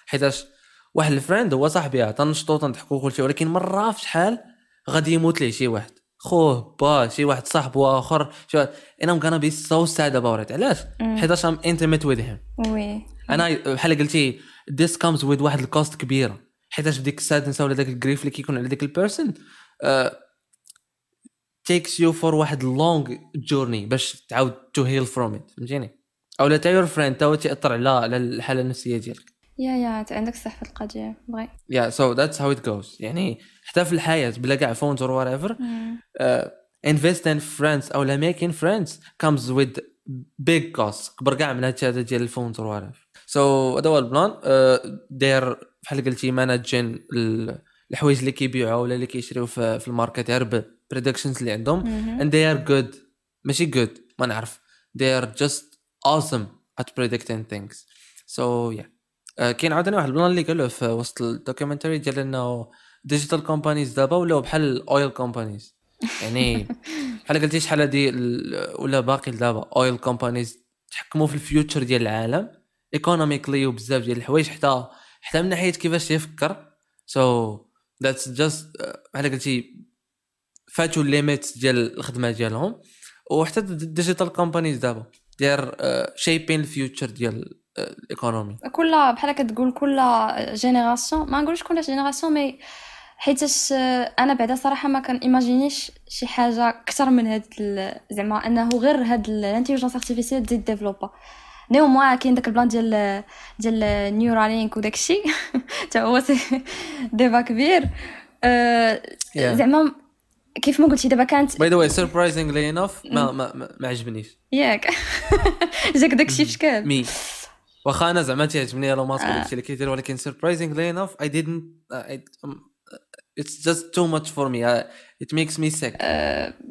حيتاش واحد الفريند هو صاحبي تنشطو تنضحكو وكل شيء ولكن مره في شحال غادي يموت ليه شي واحد خوه با شي واحد صاحب اخر شي واحد انا غانا بي سو ساد ابوريت علاش حيتاش ام انتميت وذ هيم وي انا بحال قلتي ذيس كامز ويز واحد الكوست كبيره حيتاش بديك السادنسه ولا داك الجريف اللي كيكون على ديك البيرسون تيكس يو فور واحد لونغ جورني باش تعاود تو هيل فروم ات فهمتيني او لا تا يور فريند تا هو تاثر على على الحاله النفسيه ديالك يا يا عندك صح في القضيه بغي يا سو ذاتس هاو ات جوز يعني حتى في الحياه بلا كاع فونز اور ايفر انفست ان فريندز او لا ميكين فريندز كامز ويز بيج كوست كبر كاع من هاد ديال الفونز اور ايفر سو هذا هو البلان آه، داير بحال قلتي ماناجين الحوايج اللي كيبيعوا ولا اللي كيشريو في الماركه تاع بريدكشنز اللي عندهم اند they are good ماشي good ما نعرف they are just awesome at predicting things so yeah آه، كاين عاوتاني واحد البلان اللي قالوه في وسط الدوكيومنتري ديال انه ديجيتال كومبانيز دابا ولاو بحال الاويل كومبانيز يعني <laughs> بحال قلتي شحال هادي ولا باقي دابا اويل كومبانيز تحكموا في الفيوتشر ديال العالم ايكونوميكلي وبزاف ديال الحوايج حتى حتى من ناحيه كيفاش يفكر سو ذاتس جاست بحال قلتي فاتوا الليميت ديال الخدمه ديالهم وحتى الديجيتال كومبانيز دابا داير شيبين آه، الفيوتشر ديال الايكونومي آه، كل بحال كتقول كل جينيراسيون ما نقولش كل جينيراسيون مي حيتاش آه، انا بعدا صراحه ما ايماجينيش شي حاجه اكثر من هاد زعما انه غير هاد الانتيليجنس ارتيفيسيال تزيد ديفلوبا نيو موا كاين داك البلان ديال ديال نيورالينك وداكشي حتى هو <laughs> ديفا كبير زعما كيف ما قلتي دابا كانت باي ذا واي سربرايزنجلي انف ما ما ما عجبنيش ياك <laughs> جاك داكشي في شكل مي واخا انا زعما تيعجبني لو ماسك وداكشي اللي آه. كيدير ولكن سربرايزنجلي انف اي ديدنت اتس جاست تو ماتش فور مي ات ميكس مي سيك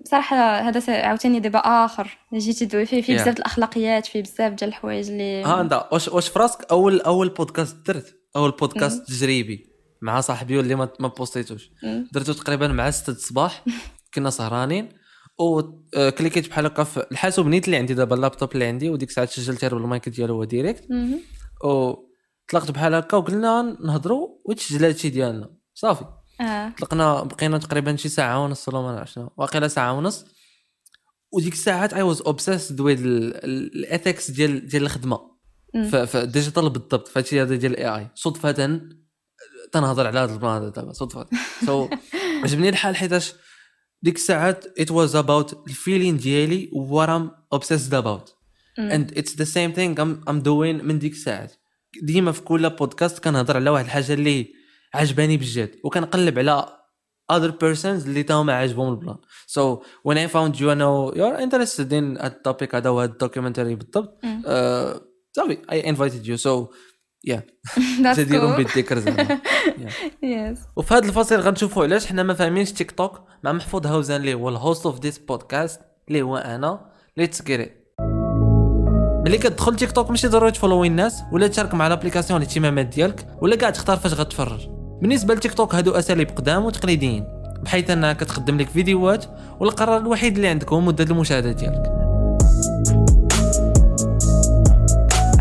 صراحه هذا عاوتاني دابا اخر جيتي تدوي فيه فيه بزاف الاخلاقيات فيه بزاف ديال الحوايج اللي ها انت واش واش فراسك اول اول بودكاست درت اول بودكاست تجريبي مع صاحبي اللي ما بوستيتوش إيه. درته تقريبا مع 6 الصباح <laughs> كنا سهرانين وكليكيت آه، بحال هكا في الحاسوب نيت اللي عندي دابا اللابتوب اللي عندي وديك الساعه سجلت بالمايك ديالو هو ديريكت وطلقت بحال هكا وقلنا نهضروا وتسجل شي ديالنا صافي آه. طلقنا بقينا تقريبا شي ساعه ونص ولا ما نعرفش شنو واقيلا ساعه ونص وديك الساعات اي واز اوبسيسد ويز الاثكس ديال ديال الخدمه الديجيتال بالضبط فهادشي هذا ديال الاي اي صدفه تنهضر على هذا البلان دابا صدفه سو <laughs> عجبني الحال حيتاش ديك الساعات ات واز اباوت الفيلين ديالي وات ام اوبسيسد اباوت اند اتس ذا سيم ثينغ ام دوين من ديك الساعات ديما في كل بودكاست كنهضر على واحد الحاجه اللي عجباني بجد وكنقلب على other persons اللي تاهم عجبهم البلان سو so when I found you know you're interested in التوبيك هذا هو documentary بالضبط آه، صافي mm. uh, I invited you so يا تديرهم <laughs> بالذكر زعما يس <laughs> وفي هذا الفصل غنشوفوا علاش حنا ما فاهمينش تيك توك مع محفوظ هاوزان اللي هو الهوست اوف ذيس بودكاست اللي هو انا اللي تسكري ملي كتدخل تيك توك ماشي ضروري تفولوي الناس ولا تشارك مع لابليكاسيون الاهتمامات ديالك ولا كاع تختار فاش غتفرج بالنسبه لتيك توك هادو اساليب قدام وتقليديين بحيث انها كتقدم لك فيديوهات والقرار الوحيد اللي عندك هو مده المشاهده ديالك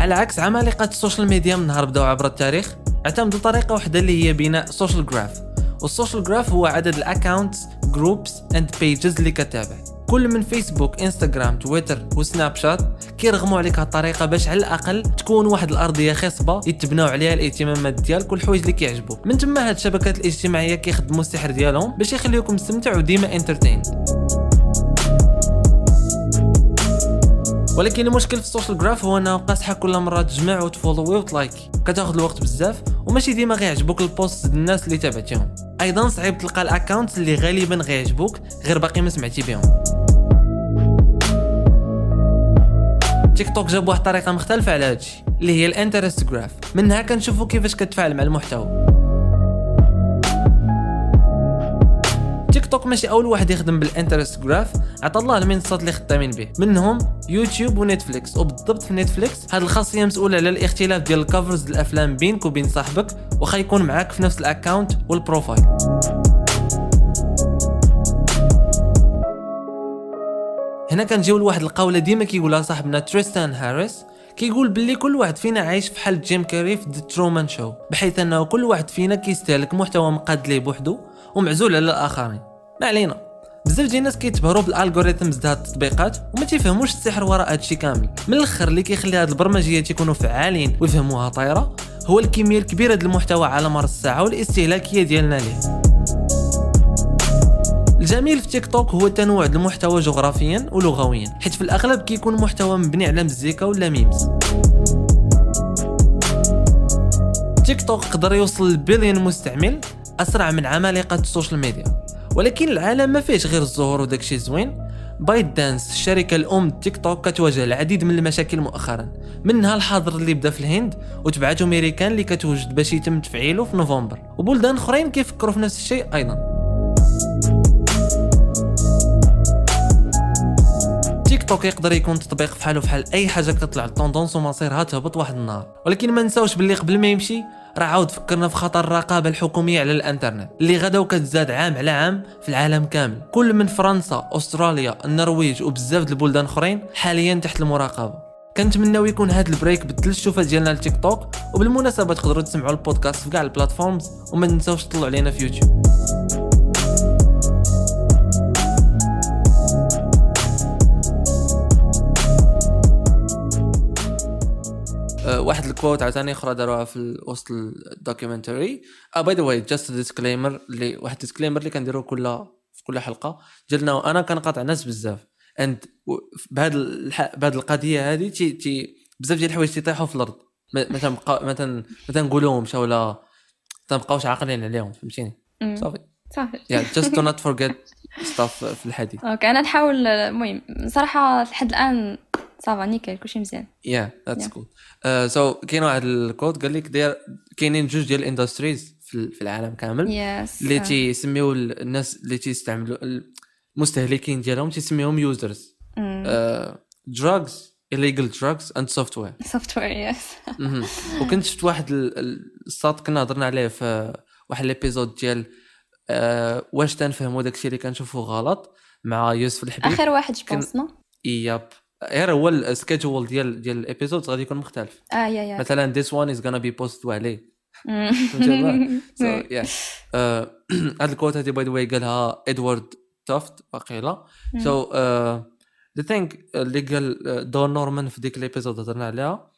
على عكس عمالقة السوشيال ميديا من نهار بداو عبر التاريخ اعتمدوا طريقة واحدة اللي هي بناء سوشيال جراف والسوشيال جراف هو عدد الاكونتس جروبس اند بيجز اللي كتابع كل من فيسبوك انستغرام تويتر وسناب شات كيرغموا عليك هالطريقه باش على الاقل تكون واحد الارضيه خصبه يتبناو عليها الاهتمامات ديالك والحوايج اللي كيعجبوك من تما هاد الشبكات الاجتماعيه كيخدموا السحر ديالهم باش يخليوكم مستمتع ديما انترتيند ولكن المشكل في السوشيال جراف هو انها قاصحه كل مره تجمع وتفولوي وتلايك كتاخذ الوقت بزاف وماشي ديما غيعجبوك البوست ديال الناس اللي تابعتيهم ايضا صعيب تلقى الاكونت اللي غالبا غيعجبوك غير باقي ما سمعتي بهم تيك توك جاب واحد الطريقه مختلفه على هادشي اللي هي الانترست جراف منها كنشوفوا كيفاش كتفاعل مع المحتوى توك ماشي اول واحد يخدم بالانترست جراف عطى الله المنصات اللي خدامين به منهم يوتيوب ونتفليكس وبالضبط في نتفليكس هاد الخاصيه مسؤوله على الاختلاف ديال الكفرز الافلام بينك وبين صاحبك واخا يكون معاك في نفس الاكونت والبروفايل هنا كنجيو لواحد القولة ديما كيقولها صاحبنا تريستان هاريس كيقول باللي كل واحد فينا عايش بحال جيم كاري في ذا ترومان شو بحيث انه كل واحد فينا كيستهلك محتوى مقاد ليه بوحدو ومعزول على الاخرين ما علينا بزاف ديال الناس كيتبهروا بالالغوريثمز ديال التطبيقات وما تيفهموش السحر وراء هادشي كامل من الاخر اللي كيخلي هاد البرمجيات يكونوا فعالين ويفهموها طايره هو الكميه الكبيره ديال المحتوى على مر الساعه والاستهلاكيه ديالنا ليه الجميل في تيك توك هو تنوع المحتوى جغرافيا ولغويا حيت في الاغلب كيكون محتوى مبني على مزيكا ولا ميمز تيك توك قدر يوصل لبليون مستعمل اسرع من عمالقه السوشيال ميديا ولكن العالم ما فيهش غير الزهور وداكشي زوين بايت دانس الشركه الام تيك توك كتواجه العديد من المشاكل مؤخرا منها الحظر اللي بدا في الهند وتبعته ميريكان اللي كتوجد باش يتم تفعيله في نوفمبر وبلدان اخرين كيفكروا في نفس الشيء ايضا توك يقدر يكون تطبيق فحالو فحال اي حاجه كتطلع الطوندونس ومصيرها تهبط واحد النهار ولكن ما نساوش باللي قبل ما يمشي راه عاود فكرنا في خطر الرقابه الحكوميه على الانترنت اللي غدا وكتزاد عام على عام في العالم كامل كل من فرنسا استراليا النرويج وبزاف د البلدان اخرين حاليا تحت المراقبه كنتمناو يكون هذا البريك بدل الشوفه ديالنا لتيك توك وبالمناسبه تقدروا تسمعوا البودكاست في كاع البلاتفورمز وما تنساوش تطلعوا علينا في يوتيوب آه، واحد الكوت عاوتاني اخرى داروها في وسط الدوكيومنتري اه باي ذا واي جاست ديسكليمر اللي واحد ديسكليمر اللي كنديروه كل في كل حلقه جلنا انا كنقاطع ناس بزاف اند بهاد بهاد القضيه هذه تي تي بزاف ديال الحوايج تيطيحوا في الارض مثلا تنبقى مثلا مثلا ما تنقولهمش ولا تنبقاوش عاقلين عليهم فهمتيني صافي صافي يا جاست دو نوت فورغيت ستاف في الحديث اوكي انا نحاول المهم صراحه لحد الان صافا نيكل كلشي مزيان يا ذاتس كول سو كاين واحد الكود قال لك داير كاينين جوج ديال الاندستريز في العالم كامل yes. اللي تيسميو الناس اللي تيستعملوا المستهلكين ديالهم تيسميوهم يوزرز دراغز mm. uh, illegal drugs and software software yes mhm. وكنت شفت واحد الصاد كنا هضرنا عليه في واحد ليبيزود ديال آه، واش تنفهموا داكشي اللي كنشوفوا غلط مع يوسف الحبيب اخر واحد جوبونس كن... ياب غير هو السكيدجول ديال ديال الابيزودز غادي يكون مختلف اه يا يا مثلا ذيس وان is gonna be posted عليه <laughs> <laughs> آه، <clears throat> هاد الكوت هادي باي ذا واي قالها ادوارد توفت واقيلا سو ذا ثينك اللي قال دون آه، نورمان في ديك الابيزود هضرنا عليها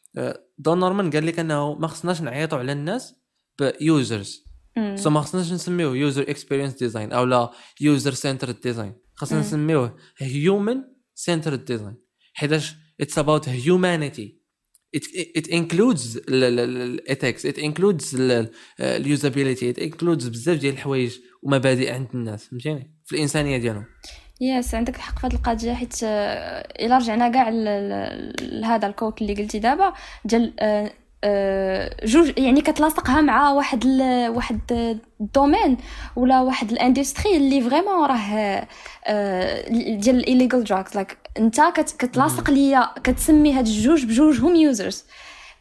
دون نورمان قال لك انه ما خصناش نعيطوا على الناس بيوزرز سو ما خصناش نسميوه يوزر اكسبيرينس ديزاين او لا يوزر سنتر ديزاين خصنا نسميوه هيومن سنتر ديزاين حيتاش اتس اباوت هيومانيتي ات انكلودز الاثكس ات انكلودز اليوزابيليتي ات انكلودز بزاف ديال الحوايج ومبادئ عند الناس فهمتيني في الانسانيه ديالهم يس عندك الحق في هذه القضيه حيت الا رجعنا كاع لهذا الكوت اللي قلتي دابا ديال آه، جوج يعني كتلاصقها مع واحد ال واحد الدومين ولا واحد الاندستري اللي فريمون راه آه، ديال الايليغال دراكس لاك انت كتلاصق ليا كتسمي هاد الجوج بجوجهم يوزرز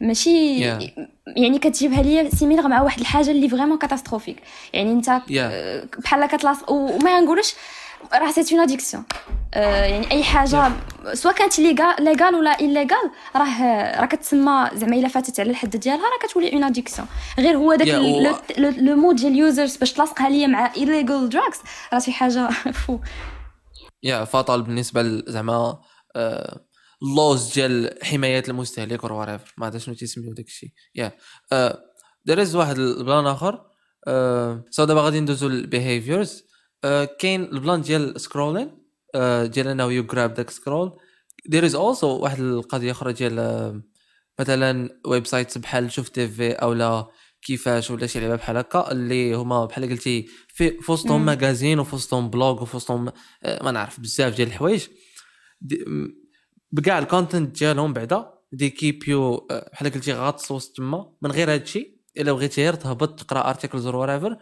ماشي yeah. يعني كتجيبها ليا سيميلغ مع واحد الحاجه اللي فريمون كاتاستروفيك يعني انت yeah. بحال كتلاصق وما نقولش راه سيت اون اديكسيون يعني اي حاجه سواء كانت ليغال ولا ايليغال راه راه كتسمى زعما الا فاتت على الحد ديالها راه كتولي اون اديكسيون غير هو داك لو مود ديال اليوزرز باش تلاصقها ليا مع ايليغال دراكس راه شي حاجه <laughs> فو يا فاطل بالنسبه زعما اللوز آه، ديال حمايه المستهلك اور وريفر ما عرفت شنو تيسميو داكشي يا دارز واحد البلان اخر آه، سو دابا غادي ندوزو للبيهيفيرز آه، كاين البلان ديال سكرولين آه، ديال انه يو جراب ذاك سكرول ذير از اولسو واحد القضيه اخرى ديال آه، مثلا ويب سايت بحال شوف تي في لا كيفاش ولا شي لعبه بحال هكا اللي هما بحال قلتي في وسطهم ماغازين وفي وسطهم بلوغ وفي وسطهم ما نعرف بزاف ديال الحوايج دي بكاع الكونتنت ديالهم بعدا دي كيب يو بحال قلتي غاطس وسط تما من غير هادشي الا بغيتي غير تهبط تقرا ارتيكلز ولا ورايفر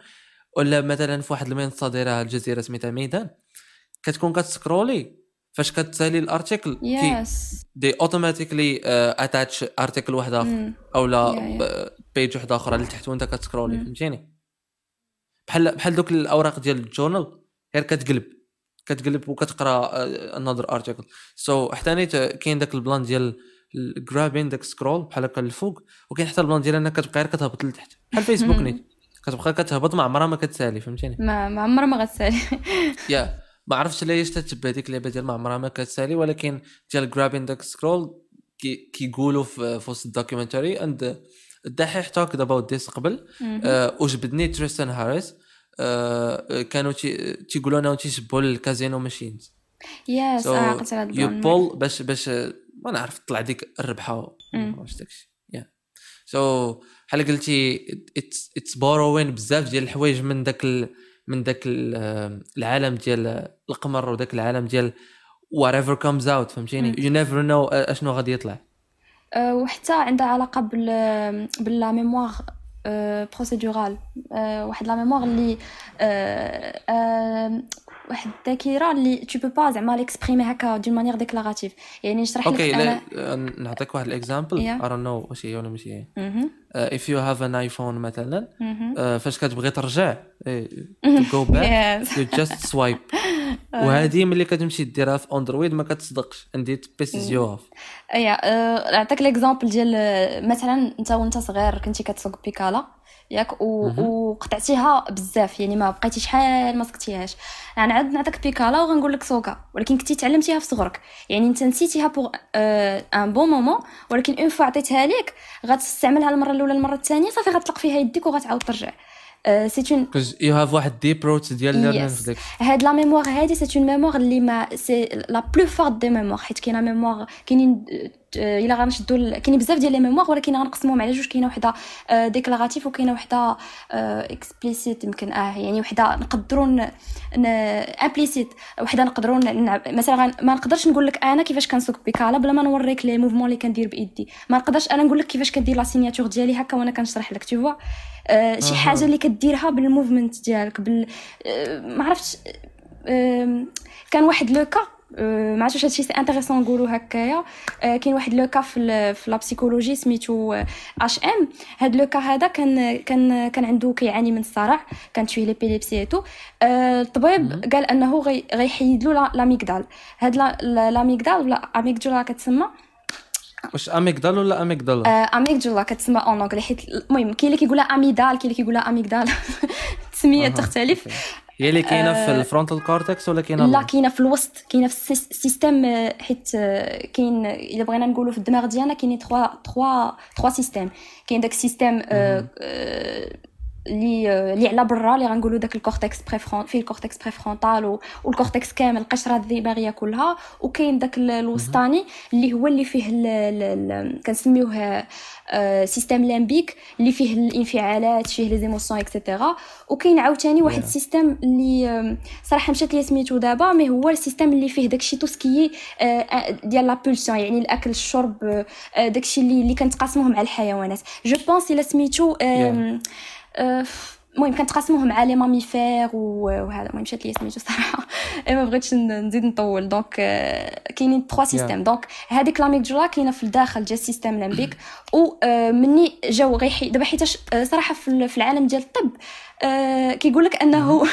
ولا مثلا في واحد المنصه دايره الجزيره سميتها ميدان كتكون كتسكرولي فاش كتسالي الارتيكل yes. دي اوتوماتيكلي اتاتش ارتيكل واحد اخر mm. او لا yeah, yeah. بيج uh, واحده اخرى اللي تحت وانت كتسكرولي mm. فهمتيني بحال بحال دوك الاوراق ديال الجورنال غير كتقلب كتقلب وكتقرا انذر ارتيكل سو حتى نيت كاين داك البلان ديال الجرابين داك سكرول بحال هكا الفوق وكاين حتى البلان ديال انك كتبقى غير كتهبط لتحت بحال فيسبوك <laughs> mm. نيت كتبقى كتهبط ما عمرها ما كتسالي فهمتيني ما ما عمرها ما غتسالي <laughs> يا ما عرفتش علاش تتبع هذيك اللعبه ديال ما عمرها ما كتسالي ولكن ديال جرابين داك سكرول كيقولوا في وسط الدوكيومنتري اند الدحيح توك اباوت ديس قبل آه وجبدني تريستان هاريس آه كانوا تيقولوا انهم تيشبوا الكازينو ماشينز يس so اه قلت على يو بول باش باش ما نعرف طلع ديك الربحه واش داكشي سو so, بحال قلتي اتس بوروين بزاف ديال الحوايج من داك ال من داك آه, العالم ديال القمر وداك العالم ديال وات ايفر كومز اوت فهمتيني يو نيفر نو اشنو غادي يطلع آه، وحتى عندها علاقه بال باللا ميموار بروسيدورال واحد لا ميموار اللي آه، واحد الذاكره اللي tu peux pas زعما ليكسبريمي هكا دون مانيير ديكلاراتيف يعني نشرح لك اوكي آه، نعطيك واحد الاكزامبل I نو واش هي ولا ماشي هي اف يو هاف ان ايفون مثلا آه، فاش كتبغي ترجع إيه، <laughs> go back you just swipe <laughs> آه. وهذه ملي كتمشي ديرها في اندرويد ما كتصدقش عندي بيسيز يو اوف اي نعطيك ليكزامبل ديال مثلا انت وانت صغير كنتي كتسوق بيكالا ياك و... وقطعتيها بزاف يعني ما بقيتي شحال ما سكتيهاش انا يعني عاد نعطيك بيكالا وغنقول لك سوكا ولكن كنتي تعلمتيها في صغرك يعني انت نسيتيها بوغ ان بون مومون ولكن اون فوا عطيتها ليك غتستعملها المره الاولى المره الثانيه صافي غتطلق فيها يديك وغتعاود ترجع سي اون يو هاف واحد ديب روت ديال ليرنينغ هاد لا ميموار هادي سي اون ميموار اللي ما سي لا بلو فورت دي ميموار حيت كاينه ميموار كاينين آه، الا غنشدو كاين بزاف ديال لي ميموار ولكن غنقسمهم على جوج كاينه وحده آه، ديكلاراتيف وكاينه وحده اكسبليسيت آه، يمكن اه يعني وحده نقدروا امبليسيت وحده نقدروا مثلا ما نقدرش نقول لك انا كيفاش كنسوق بيكالا بلا ما نوريك لي موفمون اللي كندير بايدي ما نقدرش انا نقول لك كيفاش كندير لا سيناتور ديالي هكا وانا كنشرح لك تي آه شي حاجه اللي كديرها بالموفمنت ديالك بال آه ما عرفتش آه كان واحد لوكا ما عرفتش هادشي سي انتريسون نقولو هكايا كاين واحد لو كا في لا بسيكولوجي سميتو اش ام هاد لو كا هذا كان كان كان عنده كيعاني من الصرع كانت بيليبسي اي تو الطبيب قال انه غيحيد له لاميغدال هاد لاميغدال ولا اميغدولا كتسمى واش اميغدال ولا اميغدالا آه اميغدالا كتسمى اون انغلي حيت المهم كاين اللي كيقولها اميدال كاين اللي كيقولها اميغدال التسميه تختلف هي اللي كاينه في آه، الفرونتال كورتكس ولا كاينه لا كاينه في الوسط كاينه في السيستم آه، حيت آه، كاين الا بغينا نقولوا في الدماغ ديالنا كاينين 3 3 3 سيستم كاين داك السيستيم اللي آه، اللي على برا اللي غنقولوا داك الكورتكس بريفرون فيه الكورتكس بريفرونتال والكورتكس كامل القشره الدماغيه كلها وكاين داك الوسطاني اللي هو اللي فيه كنسميوه سيستم آه، لامبيك اللي فيه الانفعالات فيه لي زيموسيون اكسيتيرا وكاين عاوتاني واحد السيستم اللي آه، صراحه مشات لي سميتو دابا مي هو السيستم اللي فيه داكشي توسكي ديال لا بولسيون يعني الاكل الشرب داكشي اللي اللي كنتقاسموه مع الحيوانات جو بونس الا سميتو yeah. Euh, المهم كنتقاسموهم مع لي ماميفير وهذا المهم شات لي سميتو صراحه <laughs> إيه، ما بغيتش نزيد نطول دونك euh، كاينين تخوا سيستيم دونك هذيك لاميكجولا كاينه في الداخل ديال السيستيم لامبيك ومني euh، جاو غير دابا حيتاش صراحه في العالم ديال الطب كيقول لك انه <laughs>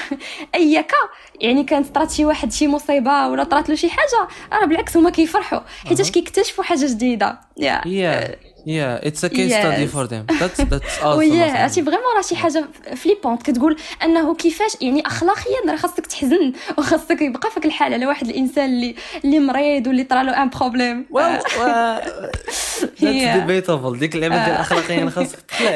اي كا يعني كانت طرات شي واحد شي مصيبه ولا طرات له شي حاجه راه بالعكس هما كيفرحوا حيتاش كيكتشفوا حاجه جديده يا آه. يا اتس ا كيس ستادي فور ذيم ذاتس ذاتس ويا عرفتي فريمون راه شي حاجه فليبونت كتقول انه كيفاش يعني اخلاقيا راه خاصك تحزن وخاصك يبقى فيك الحال على واحد الانسان اللي اللي مريض واللي طرا له ان بروبليم ذاتس ديبيتابل ديك اللعبه ديال اخلاقيا خاصك <laughs>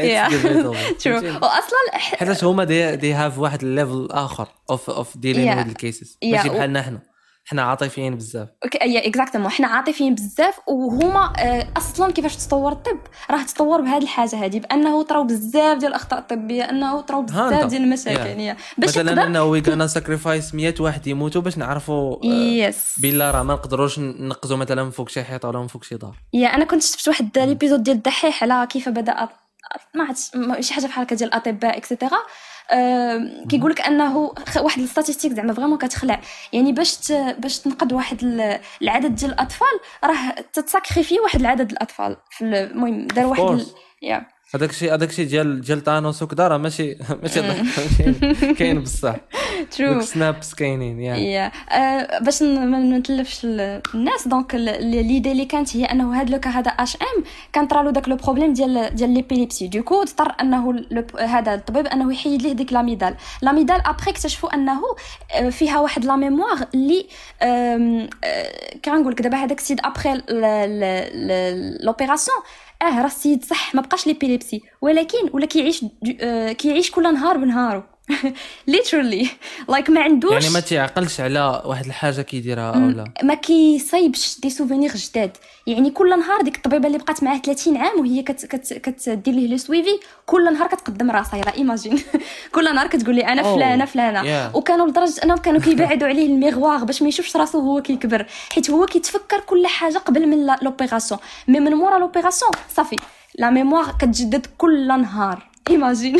واصلا حيتاش هما دي هاف واحد الليفل اخر اوف اوف ديلين هاد الكيسز ماشي بحالنا حنا احنا عاطفيين بزاف اوكي اي اكزاكتو حنا عاطفيين بزاف وهما آه، اصلا كيفاش تطور الطب راه تطور بهذه الحاجه هذه بانه طراو بزاف ديال الاخطاء الطبيه انه طراو بزاف ديال المشاكل يعني باش مثلا انه وي كان ساكريفايس 100 واحد يموتوا باش نعرفوا يس آه، بلا راه ما نقدروش نقزوا مثلا من فوق شي حيط ولا من فوق شي دار يا انا كنت شفت واحد ليبيزود ديال الدحيح على كيف بدا ما عرفتش شي حاجه بحال هكا ديال الاطباء اكسيتيرا آه، كيقول لك انه واحد الستاتيستيك زعما فريمون كتخلع يعني باش باش تنقد واحد العدد ديال الاطفال راه تتساكريفي واحد العدد الاطفال المهم دار واحد يا هذاك الشيء هذاك الشيء ديال ديال تانوس راه ماشي <laughs> ماشي <laughs> كاين بصح ترو سنابس كاينين يا آه، باش ما نتلفش الناس دونك ليدي اللي كانت هي انه هاد لوكا هذا اش ام كان طرالو داك لو بروبليم ديال ديال ليبيليبسي دوكو اضطر انه هذا الطبيب انه يحيد ليه ديك لاميدال لاميدال ابخي اكتشفوا انه آه، فيها واحد لا ميموار اللي آه، كنقول لك دابا هذاك السيد ابخي لوبيراسيون اه السيد صح ما بقاش ليبيليبسي ولكن ولا كيعيش آه، كيعيش كل نهار بنهارو ليترلي <laughs> لايك ما عندوش يعني ما تيعقلش على واحد الحاجه كيديرها لا ما كيصايبش دي سوفينير جداد يعني كل نهار ديك الطبيبه اللي بقات معاه 30 عام وهي كتدير ليه لو سويفي كل نهار كتقدم راسها يلا ايماجين <laughs> كل نهار كتقول لي انا فلانه فلانه وكانوا لدرجه انهم كانوا كيبعدوا عليه الميغواغ باش ما يشوفش راسو هو كيكبر حيت هو كيتفكر كل حاجه قبل من لوبيراسيون مي من مورا لوبيراسيون صافي لا ميموار كتجدد كل نهار ايماجين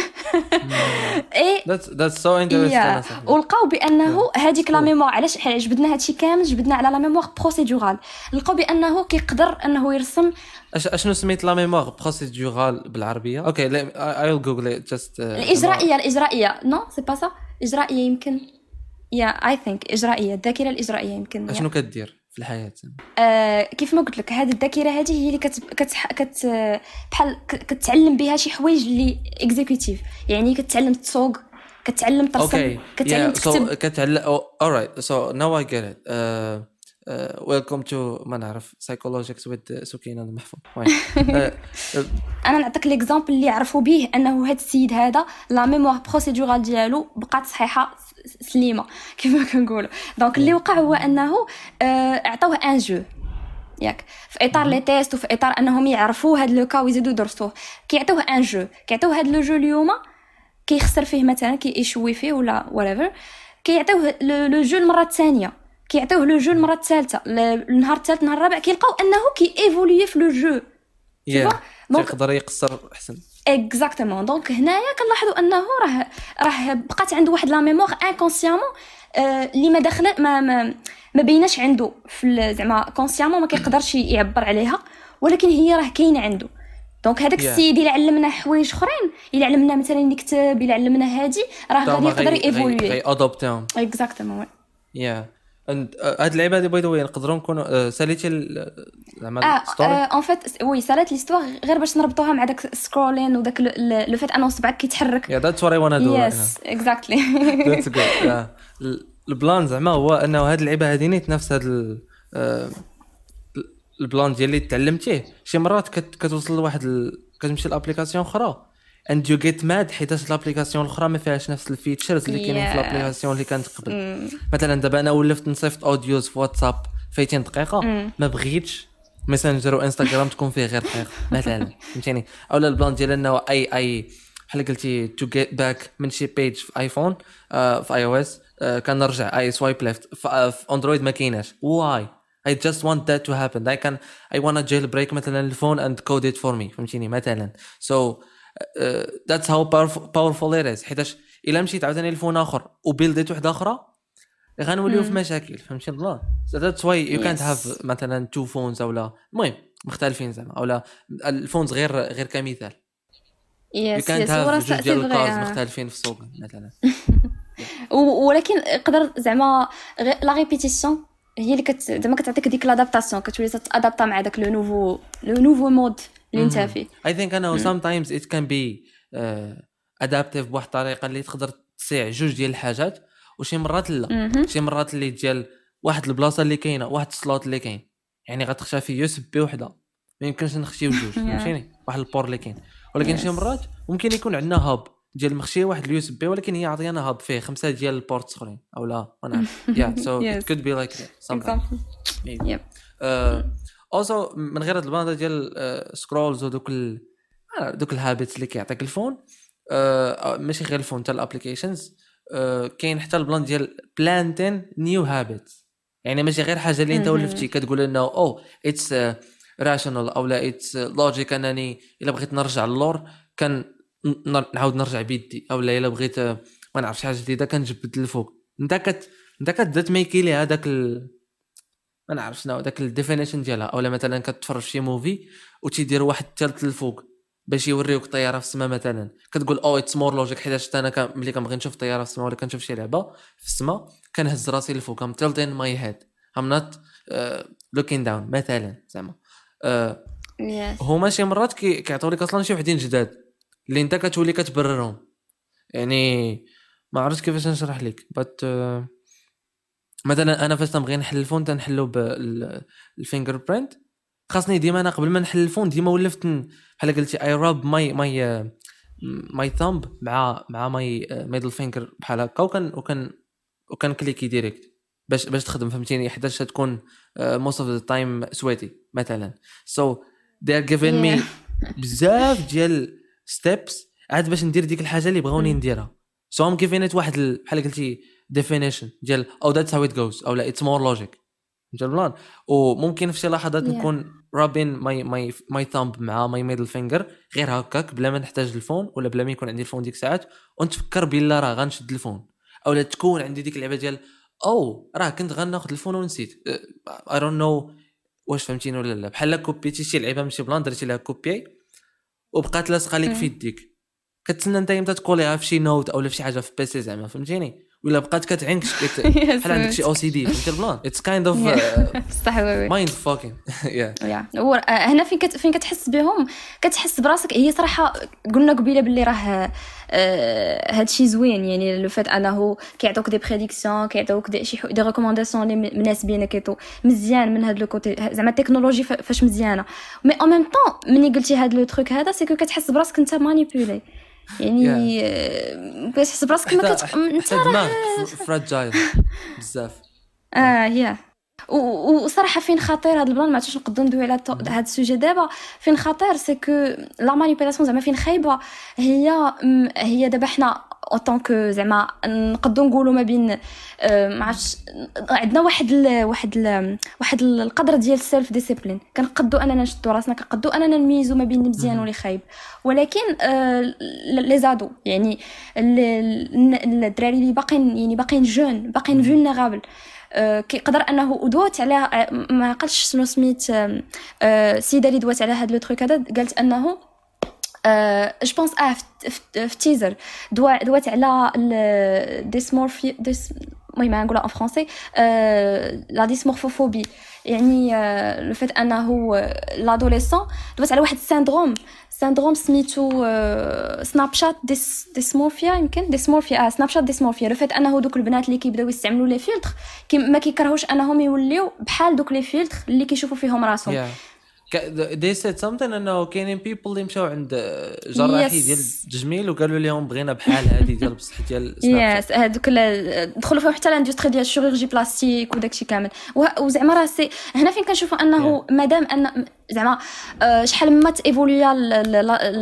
اي ذاتس سو انتريستين ولقاو بانه هذيك لا ميموار علاش جبدنا هادشي كامل جبدنا على لا ميموار بروسيدورال لقاو بانه كيقدر انه يرسم اشنو سميت لا ميموار بروسيدورال بالعربيه اوكي اي ويل جوجل جاست الاجرائيه الاجرائيه نو سي با سا اجرائيه يمكن يا اي ثينك اجرائيه الذاكره الاجرائيه يمكن اشنو كدير في الحياه آه كيف ما قلت لك هذه الذاكره هذه هي اللي كت كت كت بحال كتعلم بها شي حوايج اللي اكزيكوتيف يعني كتعلم تسوق كتعلم ترسم okay. كتعلم yeah. تكتب so, كتعلم oh, alright so now I get it uh... ويلكم uh, تو ما نعرف psychologics with سكينه المحفوظ <laughs> uh, uh, انا نعطيك ليكزامبل اللي عرفوا به انه هذا السيد هذا لا ميموار بروسيدورال ديالو بقات صحيحه سليمه كما <laughs> كنقولوا دونك اللي وقع هو انه اعطوه آه، ان جو ياك في اطار لي تيست وفي اطار انهم يعرفوا هاد لو كا ويزيدوا يدرسوه كيعطيوه ان جو كيعطيوه هاد لو جو اليوم كيخسر فيه مثلا كيشوي فيه ولا whatever كيعطيوه لو جو المره الثانيه كيعطيوه لو جو المره الثالثه النهار الثالث النهار الرابع كيلقاو انه كييفولي في لو جو yeah. دونك يقدر يقصر احسن اكزاكتومون دونك هنايا كنلاحظوا انه راه راه بقات عنده واحد لا ميموغ انكونسيامون آه، اللي ما داخله ما ما, ما بيناش عنده في زعما كونسيامون ما كيقدرش يعبر عليها ولكن هي راه كاينه عنده دونك هذاك yeah. السيد الا علمنا حوايج اخرين الا علمنا مثلا نكتب الا علمنا هادي راه غادي يقدر ايفولوي غي اكزاكتومون يا آه، هاد اللعيبه هادي باي ذا وي نقدروا نكونوا آه، ساليتي آه، زعما ستوري اون فيت وي سالات ليستوار غير باش نربطوها مع داك السكرولين وداك لو فيت انه صبعك كيتحرك يا ذات وات اي وانا دو يس اكزاكتلي ذاتس جود البلان زعما هو انه هاد اللعيبه هادي نيت نفس هاد البلان ديال اللي تعلمتيه شي مرات كتوصل لواحد كتمشي لابليكاسيون اخرى اند يو جيت ماد حيتاش لابليكاسيون الاخرى ما فيهاش نفس الفيتشرز اللي كاينين في لابليكاسيون اللي كانت قبل mm. مثلا دابا انا ولفت نصيفط اوديوز في واتساب فايتين دقيقه mm. ما بغيتش ميسنجر وانستغرام تكون فيه غير دقيقه <laughs> مثلا فهمتيني او البلان ديال انه اي اي بحال قلتي تو جيت باك من شي بيج في ايفون آه، uh, في اي او اس كنرجع اي سوايب ليفت في, اندرويد ما كايناش واي I just want that to happen I can I wanna jailbreak مثلا الفون and code it for me فهمتيني مثلا so ذاتس هاو باورفول ات از حيتاش الا مشيت عاوتاني لفون اخر وبيلديت وحده اخرى غنوليو في مشاكل فهمتي الله ذاتس واي يو كانت هاف مثلا تو فونز اولا المهم مختلفين زعما اولا الفونز غير غير كمثال يس يس هاف جوج ديال الكارز آه. مختلفين في السوق مثلا <laughs> ولكن يقدر زعما لا ريبيتيسيون هي اللي كت زعما كتعطيك ديك لادابتاسيون كتولي تادابتا مع داك لو نوفو لو نوفو مود اللي انت فيه اي ثينك انا سام تايمز ات كان بي ادابتيف بواحد الطريقه اللي تقدر تسيع جوج ديال الحاجات وشي مرات لا شي مرات اللي ديال واحد البلاصه اللي كاينه واحد السلوت اللي كاين يعني غتخشى فيه بي وحده ما يمكنش نخشيو جوج <laughs> فهمتيني واحد البور اللي كاين ولكن شي مرات ممكن يكون عندنا هاب ديال المخشيه واحد اليو اس بي ولكن هي عطيانا هاب فيه خمسه ديال البورت اخرين او لا ما نعرف يا سو ات كود بي لايك ذات اوسو من غير هاد البلاصه ديال سكرولز uh, ودوك دوك الهابيتس اللي كيعطيك الفون uh, uh, ماشي غير الفون حتى الابليكيشنز كاين حتى البلان ديال بلانتين نيو هابيتس يعني ماشي غير حاجه اللي انت ولفتي كتقول انه او اتس راشونال او لا اتس لوجيك انني الا بغيت نرجع للور كان نعاود نرجع بيدي او لا الا بغيت آه، ما نعرفش شي حاجه جديده كنجبد الفوق انت كت انت كتبدا ميكي ليها داك ال... ما نعرفش شنو داك الديفينيشن ديالها اولا مثلا كتفرج شي موفي وتيدير واحد الثالث للفوق باش يوريوك طياره في السماء مثلا كتقول او اتس مور لوجيك حيت انا ملي كنبغي نشوف طياره في السماء ولا كنشوف شي لعبه في السماء كنهز راسي للفوق ام تيلدين ماي هيد ام نوت لوكين داون مثلا زعما uh, yes. هما شي مرات كيعطيو لك اصلا شي وحدين جداد اللي انت كتولي كتبررهم يعني ما عرفتش كيفاش نشرح لك بات آه، مثلا انا فاش تنبغي نحل الفون تنحلو بالفينجر برينت خاصني ديما انا قبل ما نحل الفون ديما ولفت بحال قلتي اي راب ماي ماي ماي ثامب مع مع ماي ميدل فينجر بحال هكا وكان وكان وكان كليكي ديريكت باش باش تخدم فهمتيني حيتاش تكون موست اوف ذا تايم سويتي مثلا سو so ار giving yeah. me بزاف ديال ستيبس عاد باش ندير ديك الحاجه اللي بغاوني نديرها سو هم كيفينيت واحد بحال قلتي ديفينيشن ديال او ذاتس هاو ات جوز او لا اتس مور لوجيك فهمت البلان وممكن في شي لحظات yeah. نكون رابين ماي ماي ماي ثامب مع ماي ميدل فينجر غير هكاك بلا ما نحتاج الفون ولا بلا ما يكون عندي الفون ديك الساعات ونتفكر بلا راه غنشد الفون او لا تكون عندي ديك اللعبه ديال او oh, راه كنت غناخذ الفون ونسيت اي دونت نو واش فهمتيني ولا لا بحال كوبيتي شي لعبه من شي بلان درتي لها كوبي وبقات لاصقه لك في يديك كتسنى انت امتى تقوليها في شي نوت او في شي حاجه في بيسي زعما فهمتيني ولا بقات كتعينك <laughs> بحال عندك شي او سي دي فهمتي البلان اتس كايند اوف بصح مايند فاكين يا هنا فين فين كتحس بهم كتحس براسك هي صراحه قلنا قبيله باللي راه آه، هادشي زوين يعني لو فات انه كيعطوك دي بريديكسيون كيعطوك دي شي دي ريكومونداسيون اللي مناسبين كيتو مزيان من هاد لو كوتي زعما التكنولوجي فاش مزيانه مي اون ميم طون ملي قلتي هاد لو تروك هذا كو كتحس براسك انت مانيبيولي يعني آه، كتحس براسك ما كت انت دماغك فراجايل بزاف <laughs> اه يا وصراحه فين خطير هذا البلان ما عرفتش نقدر ندوي على هذا السوجي دابا فين خطير سي كو لا مانيبيلاسيون زعما فين خايبه هي هي دابا حنا اوتون كو زعما نقدو نقولوا ما بين آه، معش عندنا واحد واحد واحد القدر ديال السيلف ديسيبلين كنقدو اننا نشدو راسنا كنقدو اننا نميزو ما بين المزيان واللي خايب ولكن آه، لي زادو يعني الدراري اللي باقيين يعني باقيين جون باقيين فولنرابل آه، كيقدر انه ادوات على ما قالش شنو سميت السيده اللي دوات على هذا لو تروك هذا قالت انه جو بونس اه في تيزر دوات على ديسمورفي ديس المهم نقولها ان فرونسي لا ديسمورفوفوبي يعني لو فات انه لادوليسون دوات على واحد السيندروم سيندروم سميتو سناب شات ديسمورفيا يمكن ديسمورفيا اه سناب شات ديسمورفيا لو فات انه دوك البنات اللي كيبداو يستعملوا لي فيلتر ما كيكرهوش انهم يوليو بحال دوك لي فيلتر اللي كيشوفوا فيهم راسهم yeah. they said something انه كاينين بيبل اللي مشاو عند جراحي yes. ديال التجميل وقالوا لهم بغينا بحال هذه ديال بصح ديال يس هذوك دخلوا فيهم حتى لاندستري ديال الشيروجي بلاستيك وداكشي كامل وزعما راه سي هنا فين كنشوفوا انه yeah. مادام ان زعما شحال ما تيفوليا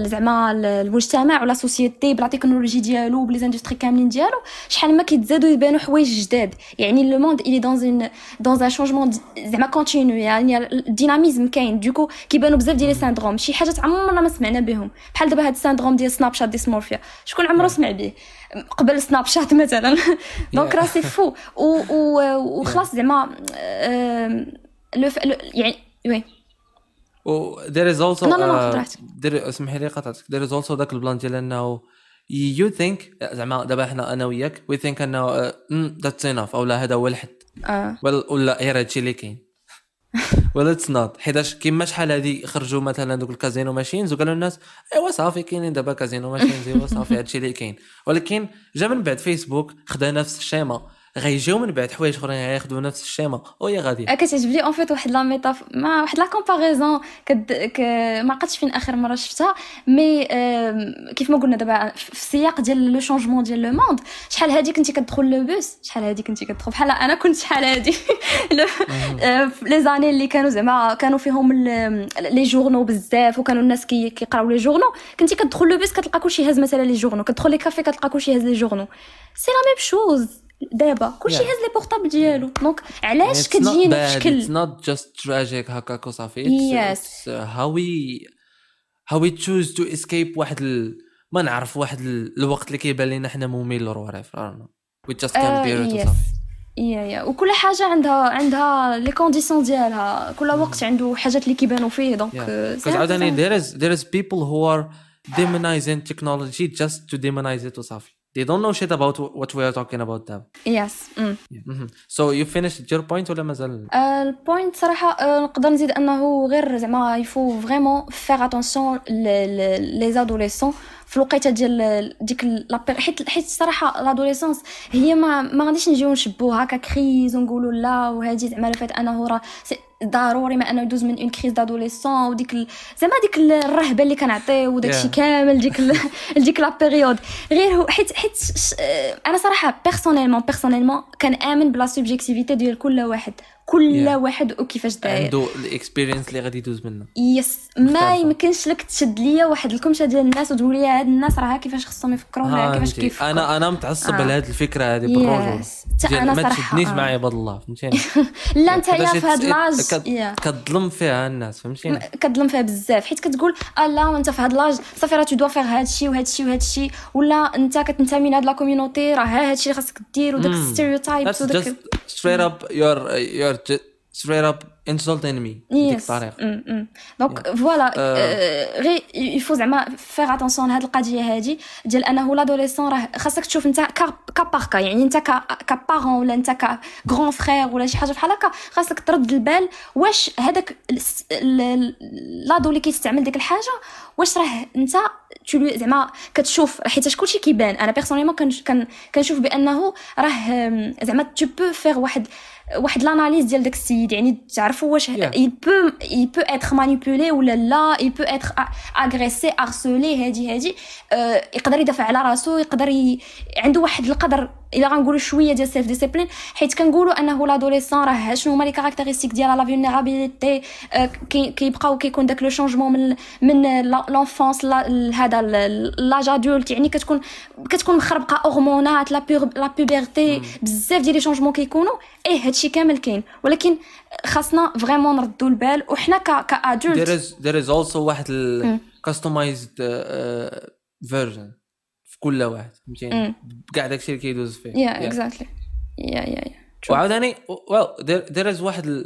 زعما المجتمع ولا سوسيتي بلا تكنولوجي ديالو بلي زاندستري كاملين ديالو شحال ما كيتزادوا يبانوا حوايج جداد يعني لو موند الي دون اون دون ان شونجمون زعما كونتينيو يعني الديناميزم كاين دوكو سايكو كيبانوا بزاف ديال لي شي حاجات عمرنا ما سمعنا بهم بحال دابا هاد السيندروم ديال سناب شات ديسمورفيا شكون عمره نعم. سمع به قبل سناب شات مثلا <laughs> دونك راه سي فو وخلاص نعم. زعما يعني وي ذير از اولسو لا لا لا اسمحي لي قطعتك ذير از اولسو ذاك البلان ديال انه يو ثينك زعما دابا حنا انا وياك وي ثينك انه ذاتس آه، انف mm, او لا هذا هو الحد آه. ولا غير هادشي اللي كاين ولا <laughs> نوت حيتاش كيما شحال هادي خرجوا مثلا دوك الكازينو ماشينز وقالوا الناس ايوا صافي كاينين دابا كازينو ماشينز ايوا صافي هادشي اللي كاين ولكن جا من بعد فيسبوك خدا نفس الشيما غيجيو من بعد حوايج اخرين غياخذوا نفس الشيما يا غادي آه، كتعجبني اون فيت واحد لا ميتاف ما واحد لا كومباريزون كد... ك... ما عقدتش فين اخر مره شفتها مي آه، كيف ما قلنا دابا في السياق ديال لو شونجمون ديال لو موند شحال هذيك انت كتدخل لو بوس شحال هذيك انت كتدخل بحال انا كنت شحال هادي لي <laughs> آه، زاني اللي كانوا زعما كانوا فيهم لي جورنو بزاف وكانوا الناس كي كيقراو لي جورنو كنتي كتدخل لو بوس كتلقى كلشي هاز مثلا لي جورنو كتدخل لي كافي كتلقى كلشي هاز لي جورنو سي لا ميم شوز دابا كلشي هاز هز لي بورطابل ديالو دونك علاش كتجيني بشكل اتس نوت جاست تراجيك هكاك وصافي يس هاو وي هاو وي تشوز تو اسكيب واحد ال... ما نعرف واحد ال... الوقت اللي كيبان لنا حنا ممل اور وراف وي جاست كامبير وصافي يا يا وكل حاجه عندها عندها لي كونديسيون ديالها كل mm-hmm. وقت عنده حاجات اللي كيبانوا فيه دونك uh, عاوتاني there is there is هو ار ديمونايزين demonizing جاست تو to demonize it وصافي they don't know shit about what we are talking about them yes mm. Yeah. Mm-hmm. so you finished your point ولا مازال uh, البوينت صراحه uh, نقدر نزيد انه غير زعما faut فريمون فيغ اتونسيون les adolescents في الوقيته ديال ديك لابير حيت حيت الصراحه لادوليسونس هي ما ما غاديش نجيو نشبوها هكا كريز ونقولوا لا وهادي زعما لو فات انه راه ضروري ما انه يدوز من اون كريز دادوليسون وديك ال... زعما ديك الرهبه اللي كنعطيو وداكشي yeah. كامل ديك ال... <laughs> ديك لا بيريود غير هو حيت حيت ش... انا صراحه بيرسونيلمون بيرسونيلمون كنامن بلا سوبجيكتيفيتي ديال كل واحد كل yeah. واحد وكيفاش داير عنده الاكسبيرينس اللي غادي يدوز منه يس yes. ما يمكنش لك تشد ليا واحد الكمشه ديال الناس وتقول لي هاد الناس راه كيفاش خصهم يفكروا ولا كيفاش كيفكروا انا انا متعصب على آه. هاد الفكره هادي بالرجل yes. انا ما تشدنيش آه. معايا باد الله فهمتيني <laughs> لا انت هي في هاد لاج كتظلم فيها الناس فهمتيني كتظلم فيها بزاف حيت كتقول اه لا انت في هاد لاج صافي راه تو دوا فيغ هادشي وهادشي وهادشي ولا انت كتنتمي لهاد لا كوميونيتي راه هادشي اللي خاصك دير وداك ستيريوتايبس mm. وداك ستريت اب يور يور ت... straight اب انسولت انمي بديك الطريقه دونك فوالا غي يفو زعما فيغ اتونسيون لهاد القضيه هادي ديال انه لادوليسون راه خاصك تشوف انت كا يعني انت كبارون ولا انت كغرون فخير ولا شي حاجه بحال هكا خاصك ترد البال واش هذاك لادو اللي كيستعمل ديك الحاجه واش راه انت زعما كتشوف حيتاش كلشي كيبان انا بيرسونيلمون كنشوف بانه راه زعما تو بو فيغ واحد واحد لاناليز ديال داك السيد يعني تعرفوا واش اي بو اي بو اتر مانيبولي ولا لا اي بو اتر اغريسي ارسولي هادي هادي آه، يقدر يدافع على راسو يقدر ي... عنده واحد القدر الا غنقولوا شويه ديال سيلف ديسيبلين حيت كنقولوا انه لادوليسون راه شنو هما لي كاركتيرستيك ديال لا آه، فيلنيرابيليتي كيبقاو كيكون داك لو شونجمون من من لونفونس هذا لاج ادولت يعني كتكون كتكون مخربقه هرمونات لا لا بوبيرتي بزاف ديال لي شونجمون كيكونوا ايه هادشي كامل كاين ولكن خاصنا فريمون نردو البال وحنا كادولت ذير از ذير از اولسو واحد كاستمايزد آه، فيرجن آه، كل واحد فهمتيني كاع داكشي اللي كيدوز فيه يا اكزاكتلي يا يا يا وعاوتاني واو دير از واحد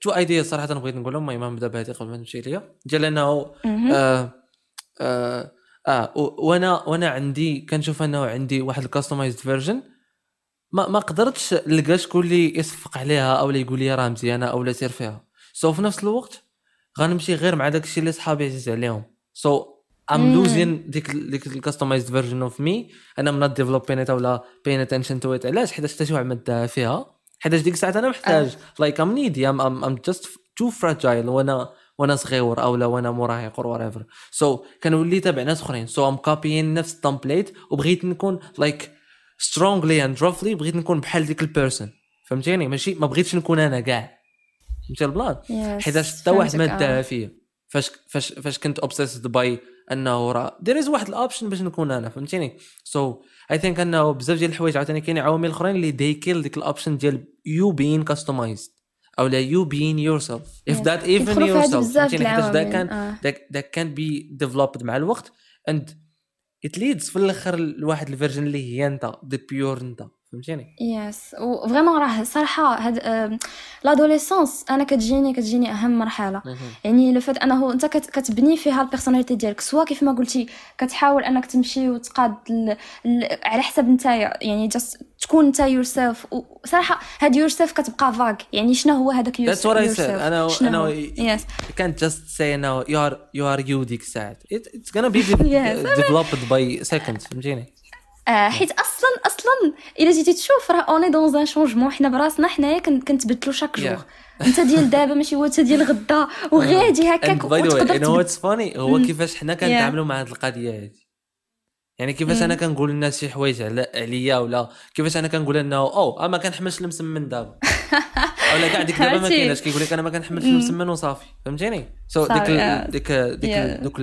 تو ايديا صراحه بغيت نقولهم المهم نبدا بهذه قبل ما نمشي ليا ديال انه آه آه, آه وانا وانا عندي كنشوف انه عندي واحد الكاستمايزد فيرجن ما ما قدرتش نلقى شكون اللي يصفق عليها او اللي يقول لي راه مزيانه او لا سير فيها سو so في نفس الوقت غنمشي غير مع داكشي اللي صحابي عزيز عليهم سو so I'm mm. losing ديك ديك الكاستمايزد فيرجن اوف مي انا من ديفلوبين ولا بين اتنشن تو ات علاش حيتاش حتى شي واحد ما فيها حيتاش ديك الساعات انا محتاج لايك ام نيدي ام ام جاست تو فراجايل وانا وانا صغير او لا وانا مراهق او ايفر سو كنولي تابع ناس اخرين سو ام كابيين نفس التمبليت وبغيت نكون لايك سترونغلي اند روفلي بغيت نكون بحال ديك البيرسون فهمتيني ماشي ما بغيتش نكون انا كاع فهمتي البلان yes. حيتاش حتى واحد ما داها فيا فاش فاش فاش كنت اوبسيسد باي انه راه دير واحد الاوبشن باش نكون انا فهمتيني سو اي ثينك انه بزاف ديال الحوايج عاوتاني كاين عوامل اخرين اللي دي كيل ديك الاوبشن ديال يو بين كاستمايز او لا يو بين يور سيلف اف ذات ايفن يور سيلف فهمتيني حيتاش ذا كان ذا كان بي ديفلوبد مع الوقت اند ات ليدز في الاخر لواحد الفيرجن اللي هي انت دي بيور انت فهمتيني يس وفريمون راه صراحه هاد لادوليسونس آه، انا كتجيني كتجيني اهم مرحله يعني لو فات انه انت كتبني فيها البيرسوناليتي ديالك سوا كيف ما قلتي كتحاول انك تمشي وتقاد على حسب نتايا يعني جاست تكون انت يور سيلف وصراحه هاد يور سيلف كتبقى فاغ يعني شنو هو هذاك يور سيلف ذاتس وات انا انا يس كانت جاست سي انه يو ار يو ار يو ديك الساعات اتس غانا بي ديفلوبد باي سكند فهمتيني آه، حيت اصلا اصلا الا جيتي تشوف راه اوني دون ان شونجمون حنا براسنا حنايا كنتبدلوا شاك جور انت ديال دابا ماشي هو انت ديال غدا وغادي هكاك وتقدر انا واتس فاني هو كيفاش حنا كنتعاملوا مع هذه القضيه هذه يعني كيفاش انا كنقول للناس شي حوايج عليا ولا كيفاش انا كنقول انه او آه، ما كنحملش المسمن دابا <laughs> ولا كاع ديك دابا ما كايناش كيقول لك انا ما كنحملش المسمن وصافي فهمتيني سو ديك ديك ديك دوك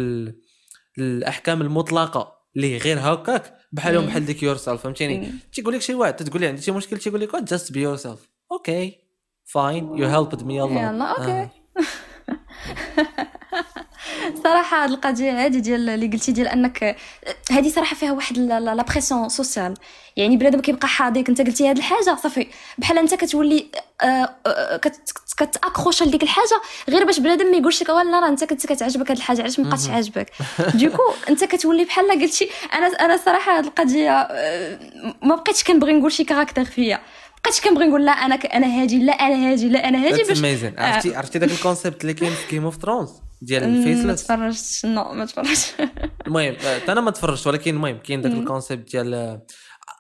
الاحكام المطلقه اللي غير هكاك بحالهم بحال ديك يور سيلف فهمتيني تيقول لك شي واحد تقول لي عندي شي مشكل تيقول لك جاست بي يور سيلف اوكي فاين يو هيلبد مي يلا اوكي آه. <laughs> صراحه هاد القضيه هادي ديال اللي قلتي ديال انك هادي صراحه فيها واحد لا بريسيون سوسيال يعني بنادم كيبقى حاضيك انت قلتي هاد الحاجه صافي بحال انت كتولي آه، آه، كتاكروش لديك الحاجه غير باش بنادم ما يقولش لك لا راه انت كنت كتعجبك هاد الحاجه علاش ما بقاتش عاجبك ديكو <laughs> انت كتولي بحال قلتي انا انا صراحه هاد القضيه آه، ما بقيتش كنبغي نقول شي كاركتر فيا بقيتش كنبغي نقول لا انا انا هادي لا انا هادي لا انا هادي باش عرفتي عرفتي داك الكونسيبت اللي كاين في كيمو اوف ديال الفيسلس ما تفرجتش نو ما تفرجتش <laughs> المهم آه، انا ما تفرجت ولكن المهم كاين داك الكونسيبت ديال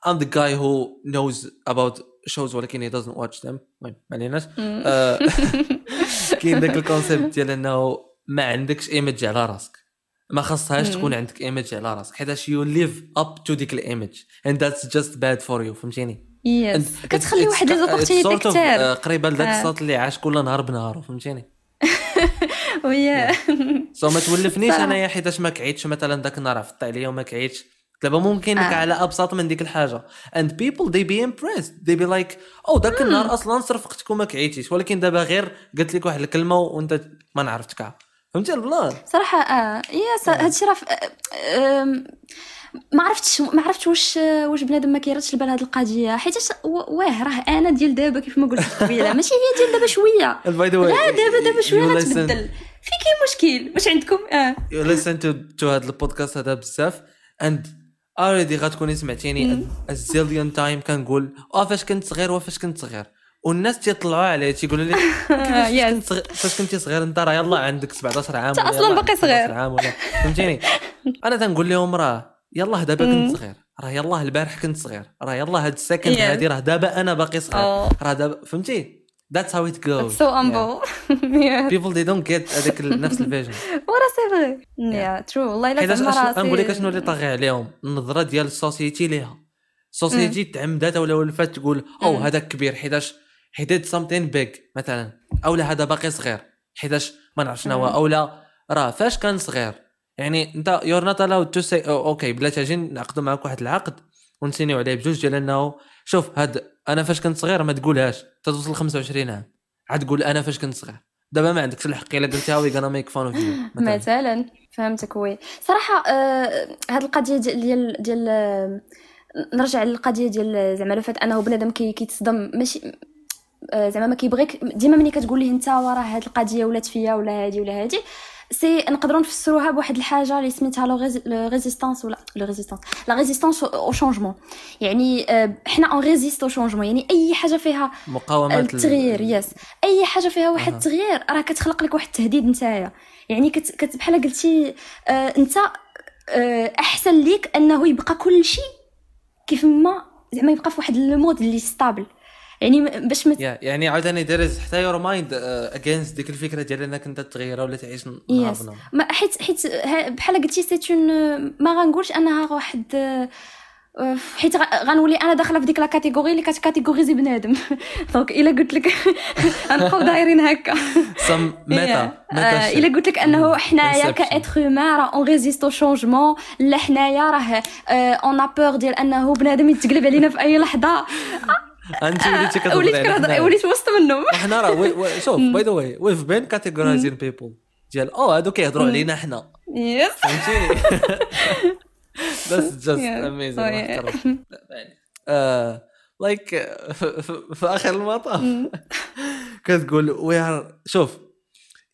ام ذا جاي هو نوز اباوت شوز ولكن هي دازنت واتش ذيم المهم ما عليناش آه، <laughs> كاين داك الكونسيبت ديال انه ما عندكش ايمج على راسك ما خصهاش تكون عندك ايمج على راسك حيتاش يو ليف اب تو ديك الايمج اند ذاتس جاست باد فور يو فهمتيني يس كتخلي واحد لي زوبورتينيتي آه، قريبه لذاك الصوت اللي عاش كل نهار بنهار فهمتيني ويا سو <laughs> ما تولفنيش انايا حيتاش ما كعيتش مثلا ذاك النهار هفضت عليا وما كعيتش دابا ممكن آه. على ابسط من ديك الحاجه اند بيبل دي بي امبريس دي بي لايك او ذاك النهار اصلا صرفقتك وما كعيتيش ولكن دابا غير قلت لك واحد الكلمه وانت ما نعرفتك فهمتي البلان صراحه اه يا آه. هادشي راه آه، ما عرفتش ما عرفتش واش واش بنادم ما كيردش البال هذه القضيه حيت واه راه انا ديال دابا كيف ما قلت قبيله <laughs> ماشي هي ديال دابا شويه باي ذا لا دابا دابا شويه غتبدل في كاين مشكل واش عندكم اه يو ليسن تو تو هذا البودكاست هذا بزاف اند اوريدي غتكوني سمعتيني الزيليون تايم كنقول اه فاش كنت صغير وفاش كنت صغير والناس تيطلعوا عليه تيقولوا لي <laughs> فاش كنت صغير انت راه يلا عندك 17 عام انت اصلا باقي صغير عام ولا فهمتيني <laughs> انا تنقول لهم راه يلاه دابا كنت صغير راه يلاه البارح كنت صغير راه يلاه هاد السكند yeah. هادي راه دابا انا باقي صغير oh. راه دابا فهمتي That's how it goes. That's so humble. Yeah. <laughs> yeah. People they don't get هذاك نفس الفيجن. ورا سي فري. Yeah, true. والله الا كان راسي. نقول لك شنو اللي طاغي عليهم النظره ديال السوسيتي ليها. السوسيتي mm. تعمدات ولا ولفات تقول او mm. هذاك كبير حيتاش he did something big مثلا او لا هذا باقي صغير حيتاش ما نعرف شنو هو mm. او لا راه فاش كان صغير يعني انت يور نوت الاود تو سي اوكي بلاتي اجي نعقدوا معاك واحد العقد ونسينيو عليه بجوج ديال انه شوف هاد انا فاش كنت صغير ما تقولهاش تتوصل 25 عام عاد تقول انا فاش كنت صغير دابا ما عندكش الحق الا قلتها وي غانا ميك فان اوف يو مثلا فهمتك وي صراحه آه هاد القضيه ديال ديال ديال آه، نرجع للقضيه ديال زعما لو فات انه بنادم كي كيتصدم ماشي آه زعما ما كيبغيك ديما ملي كتقول ليه انت وراه هاد القضيه ولات فيا ولا هادي ولا هادي سي نقدروا نفسروها بواحد الحاجه اللي سميتها لو ريزيستانس ولا لو ريزيستانس لا ريزيستانس او شونجمون يعني euh, حنا اون ريزيست او شونجمون يعني اي حاجه فيها مقاومه آه، التغيير يس اي حاجه فيها واحد التغيير راه كتخلق لك واحد التهديد نتايا يعني كت, بحال قلتي آه، انت آه، احسن ليك انه يبقى كل شيء كيف ما زعما يبقى في واحد المود اللي ستابل يعني باش مت... yeah. يعني عاوتاني دارز حتى يور مايند اجينست ديك الفكره ديال انك انت تغيرها ولا تعيش نهار yes. ما حيت حيت بحال قلتي سيت ما غنقولش انها واحد آه، حيت غنولي انا داخله في ديك لا كاتيجوري اللي كاتيغوريزي بنادم دونك <laughs> الا قلت لك غنبقاو <laughs> دايرين هكا سم ميتا <laughs> آه، الا قلت لك انه mm-hmm. حنايا كاتر هومان راه اون ريزيست او شونجمون لا حنايا راه اون آه، ا ديال انه بنادم يتقلب علينا في اي لحظه انت وليتي كتهضر وليت كنهضر وليت وسط منهم حنا راه شوف باي ذا واي ويف بين كاتيجورايزين بيبول ديال او هادو كيهضروا علينا حنا يس فهمتيني بس جاست اميزين لايك في اخر المطاف كتقول وي ار شوف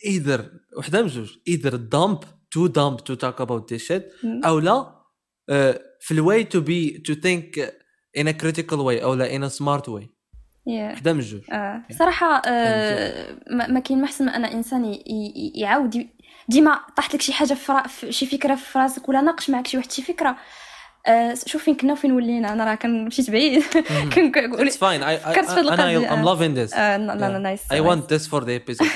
ايذر وحده من جوج ايذر دامب تو دامب تو تاك اباوت ذيس شيت او لا آه، في الواي تو بي تو ثينك ان كريتيكال واي او لا ان سمارت واي حدا من الجوج آه. إيه. صراحه آه، ما كاين ما احسن ما انا انسان يعاود ديما طاحت لك شي حاجه في شي فكره في راسك ولا ناقش معك شي واحد شي فكره آه، شوف فين كنا وفين ولينا انا راه كنمشيت بعيد كنقول اتس فاين فكرت في انا ام لافين ذيس لا لا نايس اي ونت ذيس فور ذا ابيزود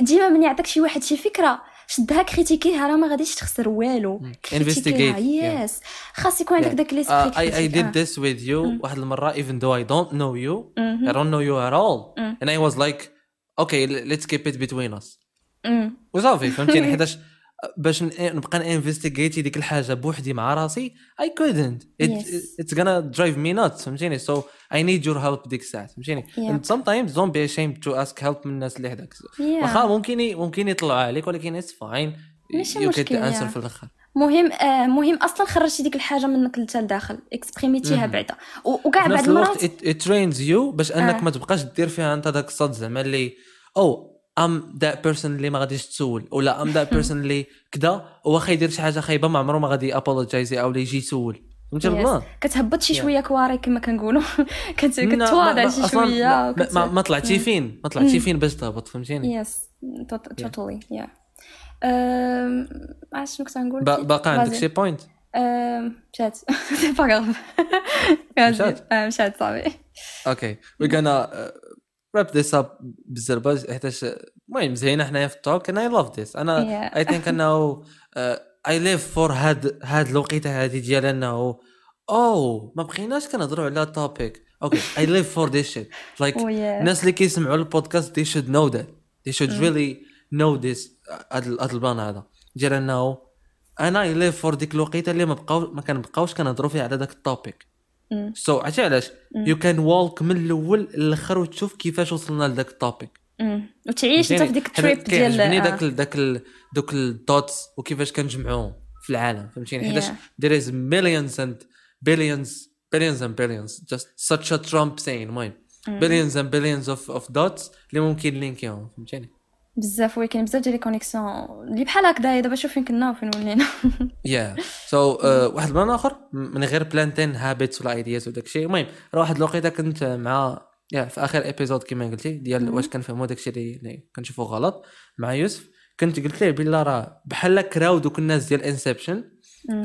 ديما من يعطيك شي واحد شي فكره شدها كريتيكيها راه ما غاديش تخسر والو انفستيغيت آه، يس خاص يكون عندك داك ليسبري اي اي ديد ذيس ويز يو واحد المره ايفن دو اي دونت نو يو اي دونت نو يو ات اول اند اي واز لايك اوكي ليتس كيب ات بيتوين اس وصافي فهمتيني <laughs> حيتاش باش إيه، نبقى انفستيغيتي ديك الحاجه بوحدي مع راسي اي كودنت اتس غانا درايف مي نوت فهمتيني سو اي نيد يور هيلب ديك الساعه فهمتيني اند سام تايمز زومبي بي اشيم تو اسك هيلب من الناس اللي حداك واخا ممكن ممكن يطلعوا عليك ولكن اتس فاين يو كيت انسر في الاخر مهم آه مهم اصلا خرجتي ديك الحاجه منك انت لداخل اكسبريميتيها بعدا وكاع بعد المرات ترينز يو باش انك آه. ما تبقاش دير فيها انت داك الصد زعما اللي او oh، ام ذات بيرسون اللي ما غاديش تسول ولا ام ذات بيرسون اللي كذا واخا يدير شي حاجه خايبه ما عمره ما غادي ابولوجايزي او يجي يسول فهمتي الله كتهبط شي شويه كواري كما كنقولوا <laughs> كتتواضع شي شويه ما, ما, طلعتي فين ما طلعتي فين باش تهبط فهمتيني يس توتالي يا عرفت شنو كنت غنقول باقا عندك شي بوينت مشات سي با غاف مشات مشات صافي اوكي وي غانا wrap this up بالزربه حيتاش المهم زينا حنايا في التوك انا اي لاف ذيس انا اي ثينك انه اي ليف فور هاد هاد الوقيته هذه ديال انه او oh، ما بقيناش كنهضروا على توبيك اوكي اي ليف فور ذيس شيت لايك الناس اللي كيسمعوا البودكاست they should know that they should mm. really know this هاد البلان هذا ديال انه انا اي ليف فور ديك الوقيته اللي ما بقاو ما كنبقاوش كنهضروا فيها على داك التوبيك سو so, عرفتي علاش يو كان ووك من الاول للاخر وتشوف كيفاش وصلنا لذاك التوبيك وتعيش انت في يعني ديك التريب ديال كيعجبني داك آه. ال داك دوك الدوتس وكيفاش كنجمعوهم في العالم فهمتيني حيتاش ذير از مليونز اند بليونز بليونز اند بليونز جاست ساتش ا ترامب سين المهم بليونز اند بليونز اوف of اللي ممكن لينكيهم فهمتيني بزاف ولكن بزاف ديال الكونيكسيون اللي بحال هكذا دابا شوف فين كنا وفين ولينا يا <laughs> آه، سو واحد البلان اخر من غير بلانتين هابيتس ولا ايدياز وداك الشيء المهم راه واحد الوقيته كنت مع يا في اخر ايبيزود كما قلتي ديال واش كنفهموا داك الشيء اللي كنشوفوا غلط مع يوسف كنت قلت ليه بلا راه بحال كراو دوك الناس ديال انسبشن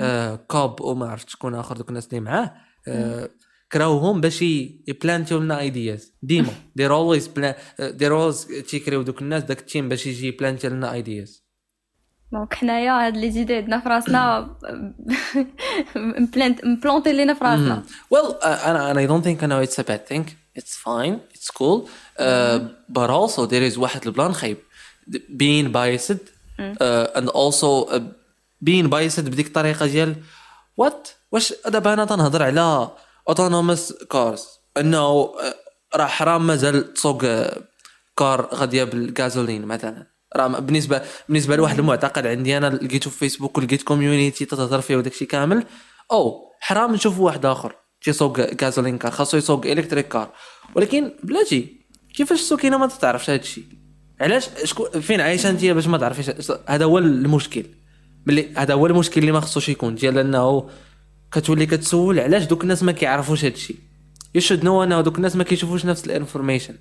آه كوب وما عرفت شكون اخر دوك الناس اللي معاه آه كراوهم باش يبلانتيو لنا ايدياز ديما دير اولويز دير اولويز تيكريو دوك الناس داك التيم باش يجي يبلانتيو لنا ايدياز دونك حنايا هاد لي زيد عندنا في راسنا مبلونتي لينا في راسنا ويل انا انا اي دونت ثينك انا اتس ا باد ثينك اتس فاين اتس كول بار اولسو دير از واحد البلان خايب بين بايسد اند اولسو بين بايسد بديك الطريقه ديال وات واش دابا انا تنهضر على اوتونوموس كارز انه راه حرام مازال تسوق آه، كار غاديه بالغازولين مثلا راه بالنسبه بالنسبه لواحد المعتقد عندي انا لقيته في فيسبوك ولقيت كوميونيتي تتهضر فيه وداكشي كامل او حرام نشوف واحد اخر تيسوق غازولين كار خاصو يسوق الكتريك كار ولكن بلاتي كيفاش السكينه ما تعرفش هذا الشيء علاش شكون فين عايشه انت باش ما تعرفيش هذا هو المشكل ملي هذا هو المشكل اللي ما خصوش يكون ديال انه كتولي كتسول علاش دوك الناس ما كيعرفوش هادشي يو شود نو انه دوك الناس ما كيشوفوش نفس الانفورميشن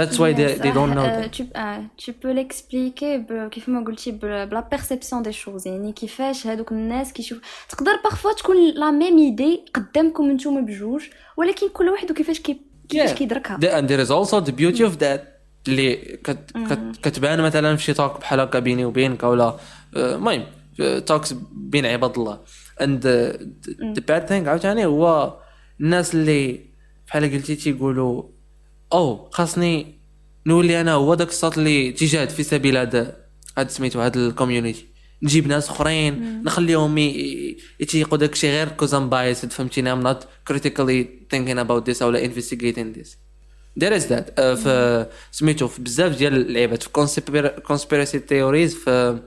That's why they, they don't know that. Uh, uh, tu, uh, tu peux l'expliquer كيف ما قلتي بلا بيرسيبسيون دي شوز يعني كيفاش هادوك الناس كيشوف تقدر parfois تكون لا ميم ايدي قدامكم نتوما بجوج ولكن كل واحد وكيفاش كي كيفاش كيدركها. And there is also the beauty of that اللي كت, كت, كتبان مثلا في شي توك بحال هكا بيني وبينك ولا المهم توكس بين عباد الله. اند ذا باد ثينغ عاوتاني هو الناس اللي بحال قلتي تيقولوا او خاصني نولي انا هو داك الصوت اللي تيجاهد في سبيل هذا هذا سميتو هذا الكوميونيتي نجيب ناس اخرين mm. نخليهم يتيقوا الشيء غير كوز ام بايس فهمتيني ام نوت كريتيكالي ثينكين اباوت ذيس اولا انفستيغيتين ذيس ذير از ذات في سميتو في بزاف ديال اللعيبات في كونسبيرسي تيوريز في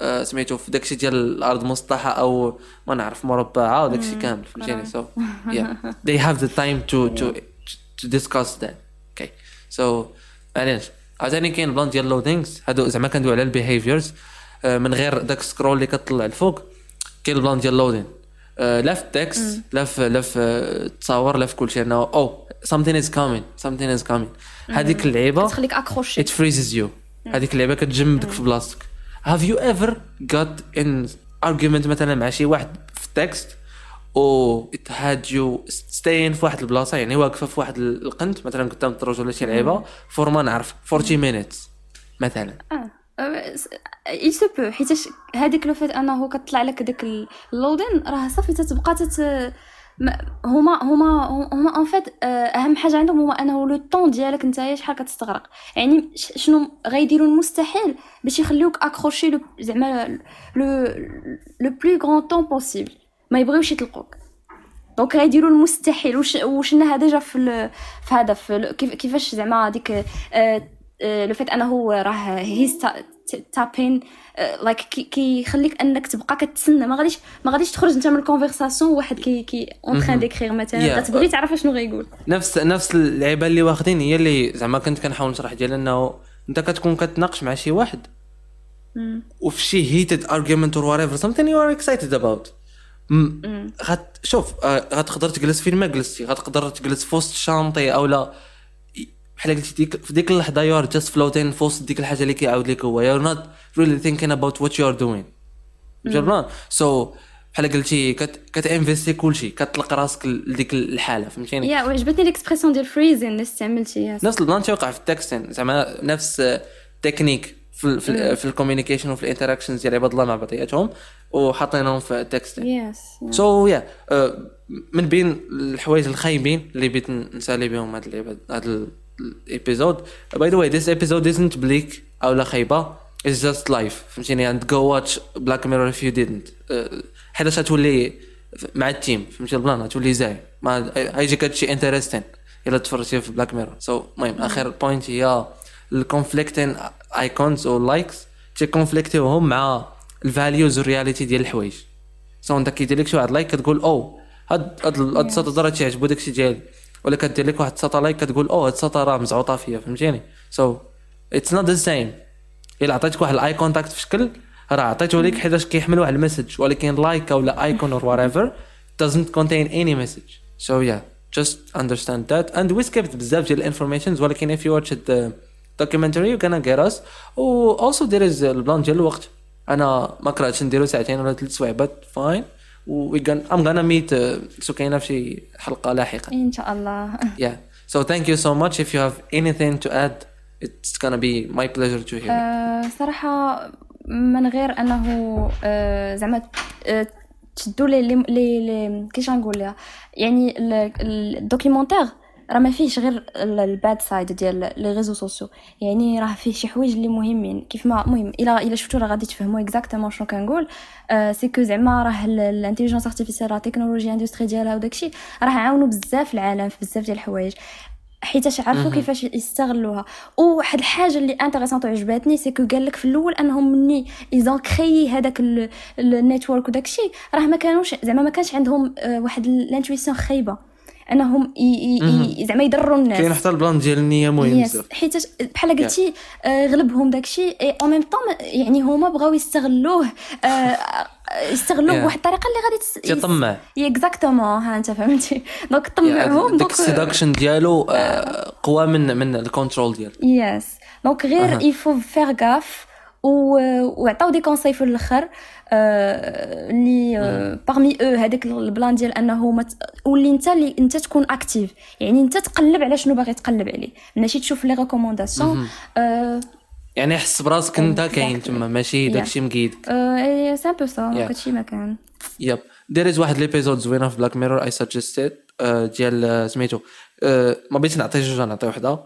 آه، سميتو في داكشي ديال الارض مسطحه او ما نعرف مربعه وداكشي كامل فهمتيني سو يا <laughs> they have the time to to to discuss that okay so معليش عاوتاني كاين بلان ديال لودينغز هادو زعما كندوي على البيهيفيرز من غير داك السكرول اللي كطلع الفوق كاين البلان ديال لودين لا في التكست لا في لا في التصاور آه، لا في شيء انه او oh, something is coming something is coming هذيك اللعيبه تخليك اكروشي it freezes you هذيك اللعيبه كتجمدك في بلاصتك هاف يو ايفر جات ان ارجيومنت مثلا مع شي واحد في التكست و ات يو ستاين في واحد البلاصه يعني واقفه في واحد القنت مثلا قدام الدروج ولا شي لعيبه فور ما نعرف 40 مينيتس مثلا اه اي سو حيتاش هذيك لو فيت انه كطلع لك داك اللودين راه صافي تتبقى تت هما هما هما اون آه، فيت اهم حاجه عندهم هو انه لو طون ديالك نتايا شحال كتستغرق يعني شنو غيديروا المستحيل باش يخليوك اكروشي زعما لو لو بلو غران طون بوسيبل ما يبغيوش يطلقوك دونك غيديروا المستحيل وش وشلناها ديجا في في هذا في كيفاش زعما هذيك لو آه، فات آه، انه راه هي تابين لايك كيخليك انك تبقى كتسنى ما غاديش ما غاديش تخرج انت من الكونفرساسيون واحد كي كي اون تران ديكريغ مثلا كتبغي تعرف شنو غيقول نفس نفس اللعيبه اللي واخدين هي اللي زعما كنت كنحاول نشرح ديال انه انت كتكون كتناقش مع شي واحد وفي شي هيتد ارجيومنت اور ايفر سمثين يو ار اكسايتد اباوت شوف آه، غتقدر تجلس فين ما جلستي غتقدر تجلس في وسط الشانطي اولا بحال قلتي ديك في ديك اللحظه يو ار جاست فلوتين في وسط ديك الحاجه اللي كيعاود لك هو يو ار نوت ريلي ثينكين اباوت وات يو ار دوين جربنا سو بحال قلتي انفيستي كلشي كتطلق راسك لديك الحاله فهمتيني يا وعجبتني ليكسبريسيون ديال فريزين اللي استعملتي نفس البلان تيوقع في التكستين يعني زعما نفس التكنيك في في, في الكوميونيكيشن وفي الانتراكشنز ديال عباد الله مع بعضياتهم وحاطينهم في التكست يس سو يا من بين الحوايج الخايبين اللي بيت نسالي بهم هاد العباد هاد الابيزود باي ذا واي ذيس ابيزود ازنت بليك او لا خايبه it's جاست لايف فهمتيني جو واتش بلاك ميرور اف يو ديدنت حيت حيتاش غتولي مع التيم فهمتي البلان غتولي زاي ما غيجيك هادشي انتريستين الا تفرجتي في بلاك ميرور سو المهم اخر بوينت هي الكونفليكتين ايكونز او لايكس تيكونفليكتيوهم مع الفاليوز والرياليتي ديال الحوايج سو انت كيدير لك شي واحد لايك كتقول او oh، هاد هاد الصوت هضره تيعجبو داكشي ديالي ولا كدير لك واحد السطا لايك كتقول اوه هاد السطا راه مزعوطه فيا فهمتيني سو اتس نوت ذا سيم الا عطيتك واحد الاي كونتاكت في شكل راه عطيته لك حيتاش كيحمل واحد المسج ولكن لايك ولا ايكون اور وات ايفر دازنت كونتين اني مسج سو يا جاست اندرستاند ذات اند وي سكيبت بزاف ديال الانفورميشنز ولكن اف يو واتش ذا دوكيومنتري يو كان get اس و اولسو ذير از البلان ديال الوقت انا ما كرهتش نديرو ساعتين ولا ثلاث سوايع بات فاين I'm gonna meet uh, Sukaina في حلقة لاحقة إن شاء الله yeah so thank you so much if you have anything to add it's gonna be my pleasure to hear uh, صراحة من غير أنه uh, زعما uh, تشدوا لي لي لي كيفاش نقول يعني الدوكيومونتير راه ما فيهش غير الباد سايد ديال لي ريزو سوسيو يعني راه فيه شي حوايج اللي مهمين كيف ما المهم الا الا شفتو راه غادي تفهموا اكزاكتومون شنو كنقول سي آه، كو زعما راه الانتيليجنس ارتيفيسيال راه التكنولوجيا اندستري ديالها وداكشي راه عاونوا بزاف العالم في بزاف ديال الحوايج حيتاش عرفوا كيفاش يستغلوها وواحد الحاجه اللي انتريسونط وعجبتني سي كو قال لك في الاول انهم مني ايزون كريي هذاك النيتورك وداكشي راه ما كانوش زعما ما كانش عندهم آه، واحد الانتويسيون خايبه انهم زعما يضروا الناس كاين حتى البلان ديال النيه مهم بزاف حيت بحال قلتي آه، غلبهم داكشي اون ميم طوم يعني هما بغاو يستغلوه آه، آه، يستغلوه بواحد الطريقه اللي غادي تطمع اكزاكتومون ها انت فهمتي دونك طمعهم دونك السيداكشن ديالو قوى من من الكونترول ديالو يس دونك غير يفو فيغ غاف وعطاو دي كونساي في الاخر آه، اللي بارمي باغمي او هذاك البلان ديال انه ولي واللي انت اللي انت تكون اكتيف يعني انت تقلب على شنو باغي تقلب عليه ماشي تشوف لي ريكومونداسيون آه، يعني حس براسك انت كاين تما ماشي داكشي مقيدك آه، اي سي ان بو سا هادشي ما كان يب از واحد ليبيزود زوينه في بلاك ميرور اي سجستيد ديال سميتو ما بغيتش نعطي جوج نعطي وحده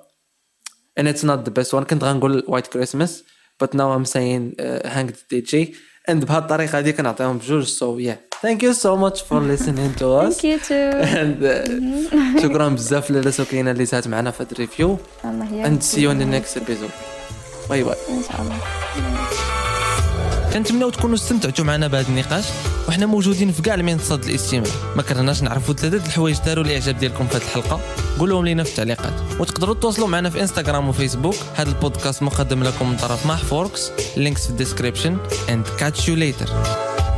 انا اتس نوت ذا بيست وان كنت غنقول وايت كريسمس but now I'm saying uh, hang the DJ. And بهذه الطريقة هذه كنعطيهم بجوج so yeah. Thank you so much for listening to us. Thank you too. <laughs> And uh, mm-hmm. شكرا بزاف للناس وكاينة اللي سات معنا في هذا الريفيو. الله And see you in the next episode. Bye bye. إن كنتمناو تكونوا استمتعتوا معنا بهذا النقاش وحنا موجودين في كاع المنصات الاستماع ما كرهناش نعرفوا ثلاثه الحوايج داروا الاعجاب ديالكم في هذه الحلقه قولوا لينا في التعليقات وتقدروا تواصلوا معنا في انستغرام وفيسبوك هذا البودكاست مقدم لكم من طرف ماح فوركس لينكس في الديسكريبشن اند كاتش يو ليتر